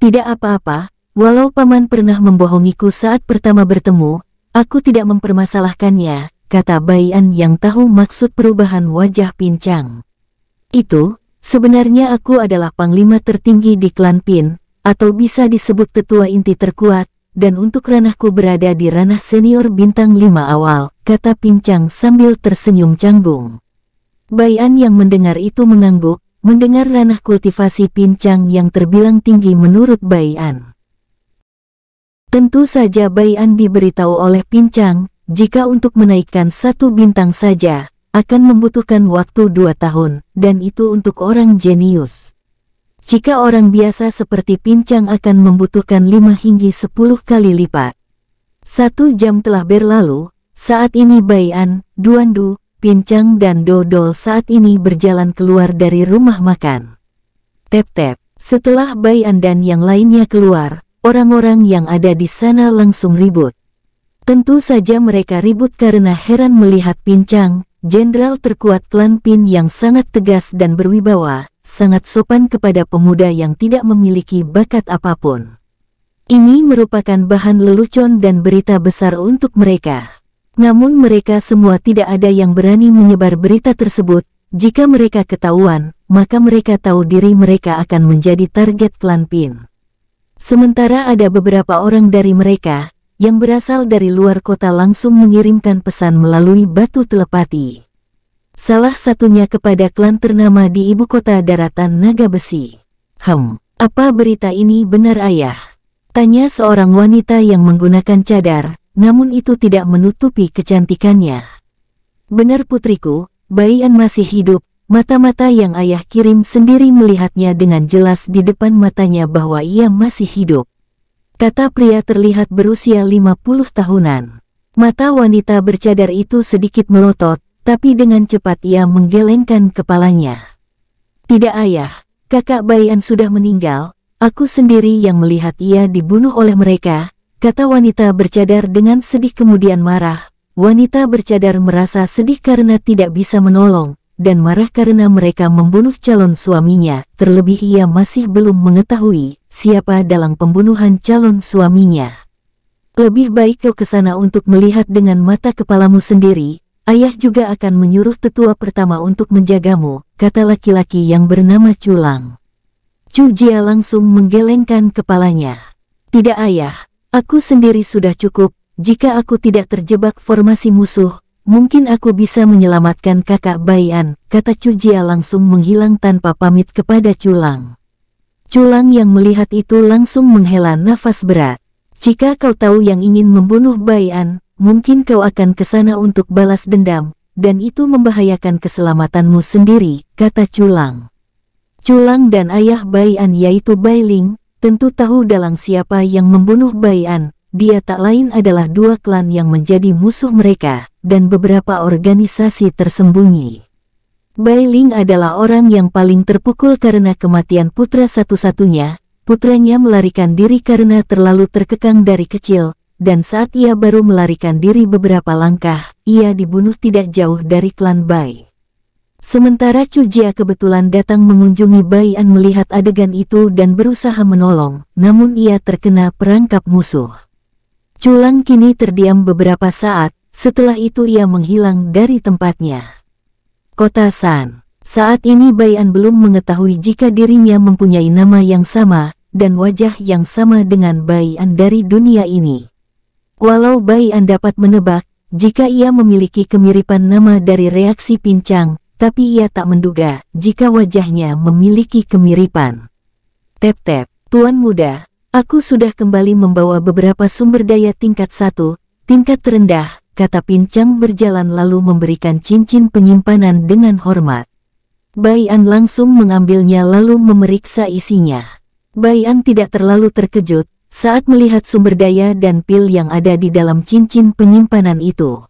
Tidak apa-apa, walau paman pernah membohongiku saat pertama bertemu, Aku tidak mempermasalahkannya, kata Bayan yang tahu maksud perubahan wajah pincang. Itu, sebenarnya aku adalah panglima tertinggi di klan Pin, atau bisa disebut tetua inti terkuat, dan untuk ranahku berada di ranah senior bintang lima awal, kata Pincang sambil tersenyum canggung. Bayan yang mendengar itu mengangguk, mendengar ranah kultivasi Pincang yang terbilang tinggi menurut Bayan. Tentu saja Bayan diberitahu oleh Pincang, jika untuk menaikkan satu bintang saja, akan membutuhkan waktu dua tahun, dan itu untuk orang jenius. Jika orang biasa seperti Pincang akan membutuhkan lima hingga sepuluh kali lipat. Satu jam telah berlalu, saat ini Bayan, Duandu, Pincang dan Dodol saat ini berjalan keluar dari rumah makan. Tep-tep, setelah Bayan dan yang lainnya keluar, orang-orang yang ada di sana langsung ribut. Tentu saja mereka ribut karena heran melihat pincang, jenderal terkuat klan Pin yang sangat tegas dan berwibawa, sangat sopan kepada pemuda yang tidak memiliki bakat apapun. Ini merupakan bahan lelucon dan berita besar untuk mereka. Namun mereka semua tidak ada yang berani menyebar berita tersebut. Jika mereka ketahuan, maka mereka tahu diri mereka akan menjadi target klan Pin. Sementara ada beberapa orang dari mereka, yang berasal dari luar kota langsung mengirimkan pesan melalui batu telepati. Salah satunya kepada klan ternama di ibu kota daratan Naga Besi. Hem, apa berita ini benar ayah? Tanya seorang wanita yang menggunakan cadar, namun itu tidak menutupi kecantikannya. Benar putriku, Bayan masih hidup, Mata-mata yang ayah kirim sendiri melihatnya dengan jelas di depan matanya bahwa ia masih hidup. Kata pria terlihat berusia 50 tahunan. Mata wanita bercadar itu sedikit melotot, tapi dengan cepat ia menggelengkan kepalanya. Tidak ayah, kakak Bayan sudah meninggal, aku sendiri yang melihat ia dibunuh oleh mereka, kata wanita bercadar dengan sedih kemudian marah. Wanita bercadar merasa sedih karena tidak bisa menolong, dan marah karena mereka membunuh calon suaminya, terlebih ia masih belum mengetahui siapa dalam pembunuhan calon suaminya. Lebih baik kau ke sana untuk melihat dengan mata kepalamu sendiri, ayah juga akan menyuruh tetua pertama untuk menjagamu, kata laki-laki yang bernama Culang. Chu Jia langsung menggelengkan kepalanya. Tidak ayah, aku sendiri sudah cukup, jika aku tidak terjebak formasi musuh, Mungkin aku bisa menyelamatkan kakak Bayan, kata Cujia langsung menghilang tanpa pamit kepada Culang. Culang yang melihat itu langsung menghela nafas berat. Jika kau tahu yang ingin membunuh Bayan, mungkin kau akan ke sana untuk balas dendam, dan itu membahayakan keselamatanmu sendiri, kata Culang. Culang dan ayah Bayan yaitu Bailing, tentu tahu dalang siapa yang membunuh Bayan, dia tak lain adalah dua klan yang menjadi musuh mereka, dan beberapa organisasi tersembunyi. Bai Ling adalah orang yang paling terpukul karena kematian putra satu-satunya, putranya melarikan diri karena terlalu terkekang dari kecil, dan saat ia baru melarikan diri beberapa langkah, ia dibunuh tidak jauh dari klan Bai. Sementara Chu Jia kebetulan datang mengunjungi Bai An melihat adegan itu dan berusaha menolong, namun ia terkena perangkap musuh. Culang kini terdiam beberapa saat, setelah itu ia menghilang dari tempatnya. Kota San Saat ini Bayan belum mengetahui jika dirinya mempunyai nama yang sama, dan wajah yang sama dengan Bayan dari dunia ini. Walau Bayan dapat menebak, jika ia memiliki kemiripan nama dari reaksi pincang, tapi ia tak menduga jika wajahnya memiliki kemiripan. Tep-tep, Tuan Muda, Aku sudah kembali membawa beberapa sumber daya tingkat satu, tingkat terendah, kata pincang berjalan lalu memberikan cincin penyimpanan dengan hormat. Bayan langsung mengambilnya lalu memeriksa isinya. Bayan tidak terlalu terkejut saat melihat sumber daya dan pil yang ada di dalam cincin penyimpanan itu.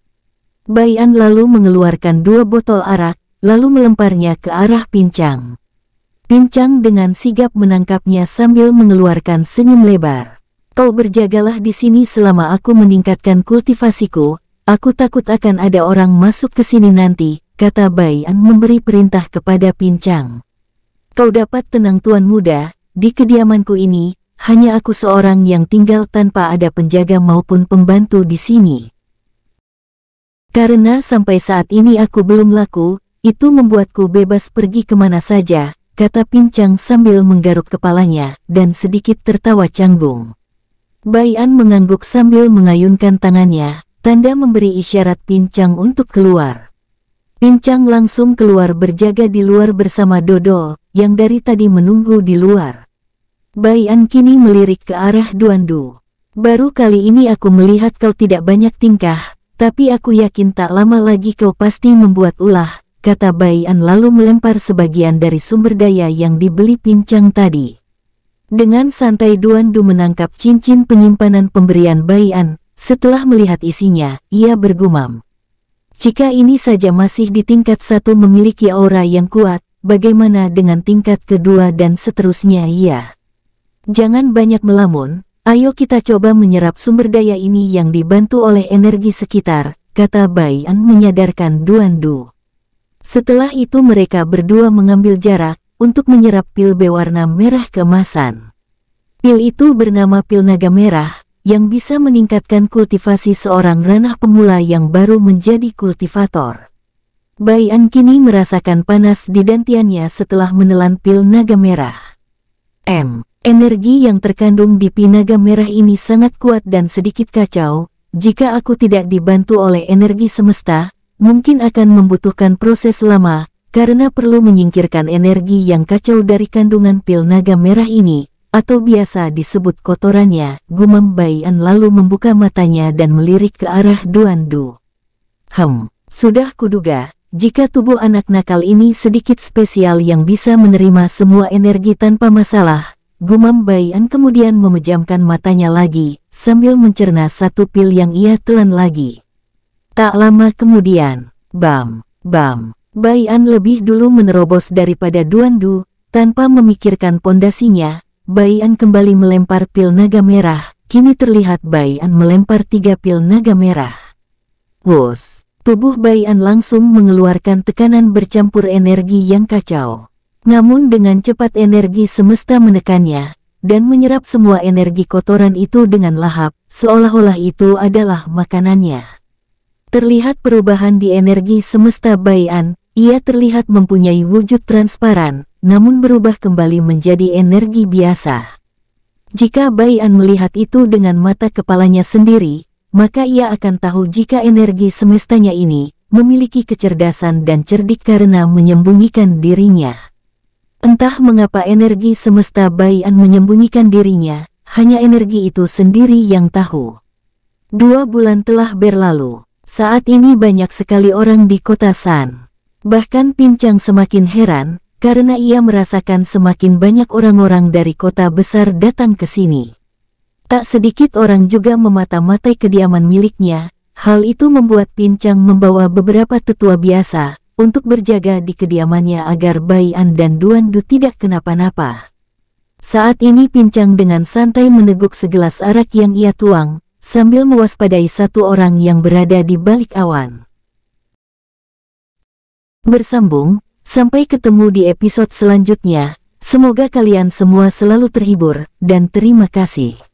Bayan lalu mengeluarkan dua botol arak, lalu melemparnya ke arah pincang pincang dengan sigap menangkapnya sambil mengeluarkan senyum lebar. Kau berjagalah di sini selama aku meningkatkan kultivasiku, aku takut akan ada orang masuk ke sini nanti, kata Bayan memberi perintah kepada pincang. Kau dapat tenang tuan muda, di kediamanku ini, hanya aku seorang yang tinggal tanpa ada penjaga maupun pembantu di sini. Karena sampai saat ini aku belum laku, itu membuatku bebas pergi kemana saja, kata pincang sambil menggaruk kepalanya dan sedikit tertawa canggung. Bayan mengangguk sambil mengayunkan tangannya, tanda memberi isyarat pincang untuk keluar. Pincang langsung keluar berjaga di luar bersama Dodo, yang dari tadi menunggu di luar. Bayan kini melirik ke arah Duandu. Baru kali ini aku melihat kau tidak banyak tingkah, tapi aku yakin tak lama lagi kau pasti membuat ulah, kata Bayan lalu melempar sebagian dari sumber daya yang dibeli pincang tadi. Dengan santai Duan Du menangkap cincin penyimpanan pemberian Bayan. setelah melihat isinya, ia bergumam. Jika ini saja masih di tingkat satu memiliki aura yang kuat, bagaimana dengan tingkat kedua dan seterusnya ia? Jangan banyak melamun, ayo kita coba menyerap sumber daya ini yang dibantu oleh energi sekitar, kata Bayan menyadarkan Duan Du. Setelah itu mereka berdua mengambil jarak untuk menyerap pil berwarna merah kemasan. Pil itu bernama pil naga merah, yang bisa meningkatkan kultivasi seorang ranah pemula yang baru menjadi kultivator. Bai An kini merasakan panas di dantiannya setelah menelan pil naga merah. M. Energi yang terkandung di pil naga merah ini sangat kuat dan sedikit kacau, jika aku tidak dibantu oleh energi semesta, mungkin akan membutuhkan proses lama, karena perlu menyingkirkan energi yang kacau dari kandungan pil naga merah ini, atau biasa disebut kotorannya, gumam Bayan lalu membuka matanya dan melirik ke arah Duandu. Hem, sudah kuduga, jika tubuh anak nakal ini sedikit spesial yang bisa menerima semua energi tanpa masalah, gumam Bayan kemudian memejamkan matanya lagi, sambil mencerna satu pil yang ia telan lagi. Tak lama kemudian, bam, bam, Bayan lebih dulu menerobos daripada Duandu, tanpa memikirkan pondasinya, Bayan kembali melempar pil naga merah, kini terlihat Bayan melempar tiga pil naga merah. Wus, tubuh Bayan langsung mengeluarkan tekanan bercampur energi yang kacau. Namun dengan cepat energi semesta menekannya, dan menyerap semua energi kotoran itu dengan lahap, seolah-olah itu adalah makanannya. Terlihat perubahan di energi semesta Bayan. ia terlihat mempunyai wujud transparan, namun berubah kembali menjadi energi biasa. Jika Bayan melihat itu dengan mata kepalanya sendiri, maka ia akan tahu jika energi semestanya ini memiliki kecerdasan dan cerdik karena menyembunyikan dirinya. Entah mengapa energi semesta Bayan menyembunyikan dirinya, hanya energi itu sendiri yang tahu. Dua bulan telah berlalu. Saat ini banyak sekali orang di kota San. Bahkan Pincang semakin heran, karena ia merasakan semakin banyak orang-orang dari kota besar datang ke sini. Tak sedikit orang juga memata-matai kediaman miliknya, hal itu membuat Pincang membawa beberapa tetua biasa, untuk berjaga di kediamannya agar An dan Duandu tidak kenapa-napa. Saat ini Pincang dengan santai meneguk segelas arak yang ia tuang, sambil mewaspadai satu orang yang berada di balik awan. Bersambung, sampai ketemu di episode selanjutnya. Semoga kalian semua selalu terhibur, dan terima kasih.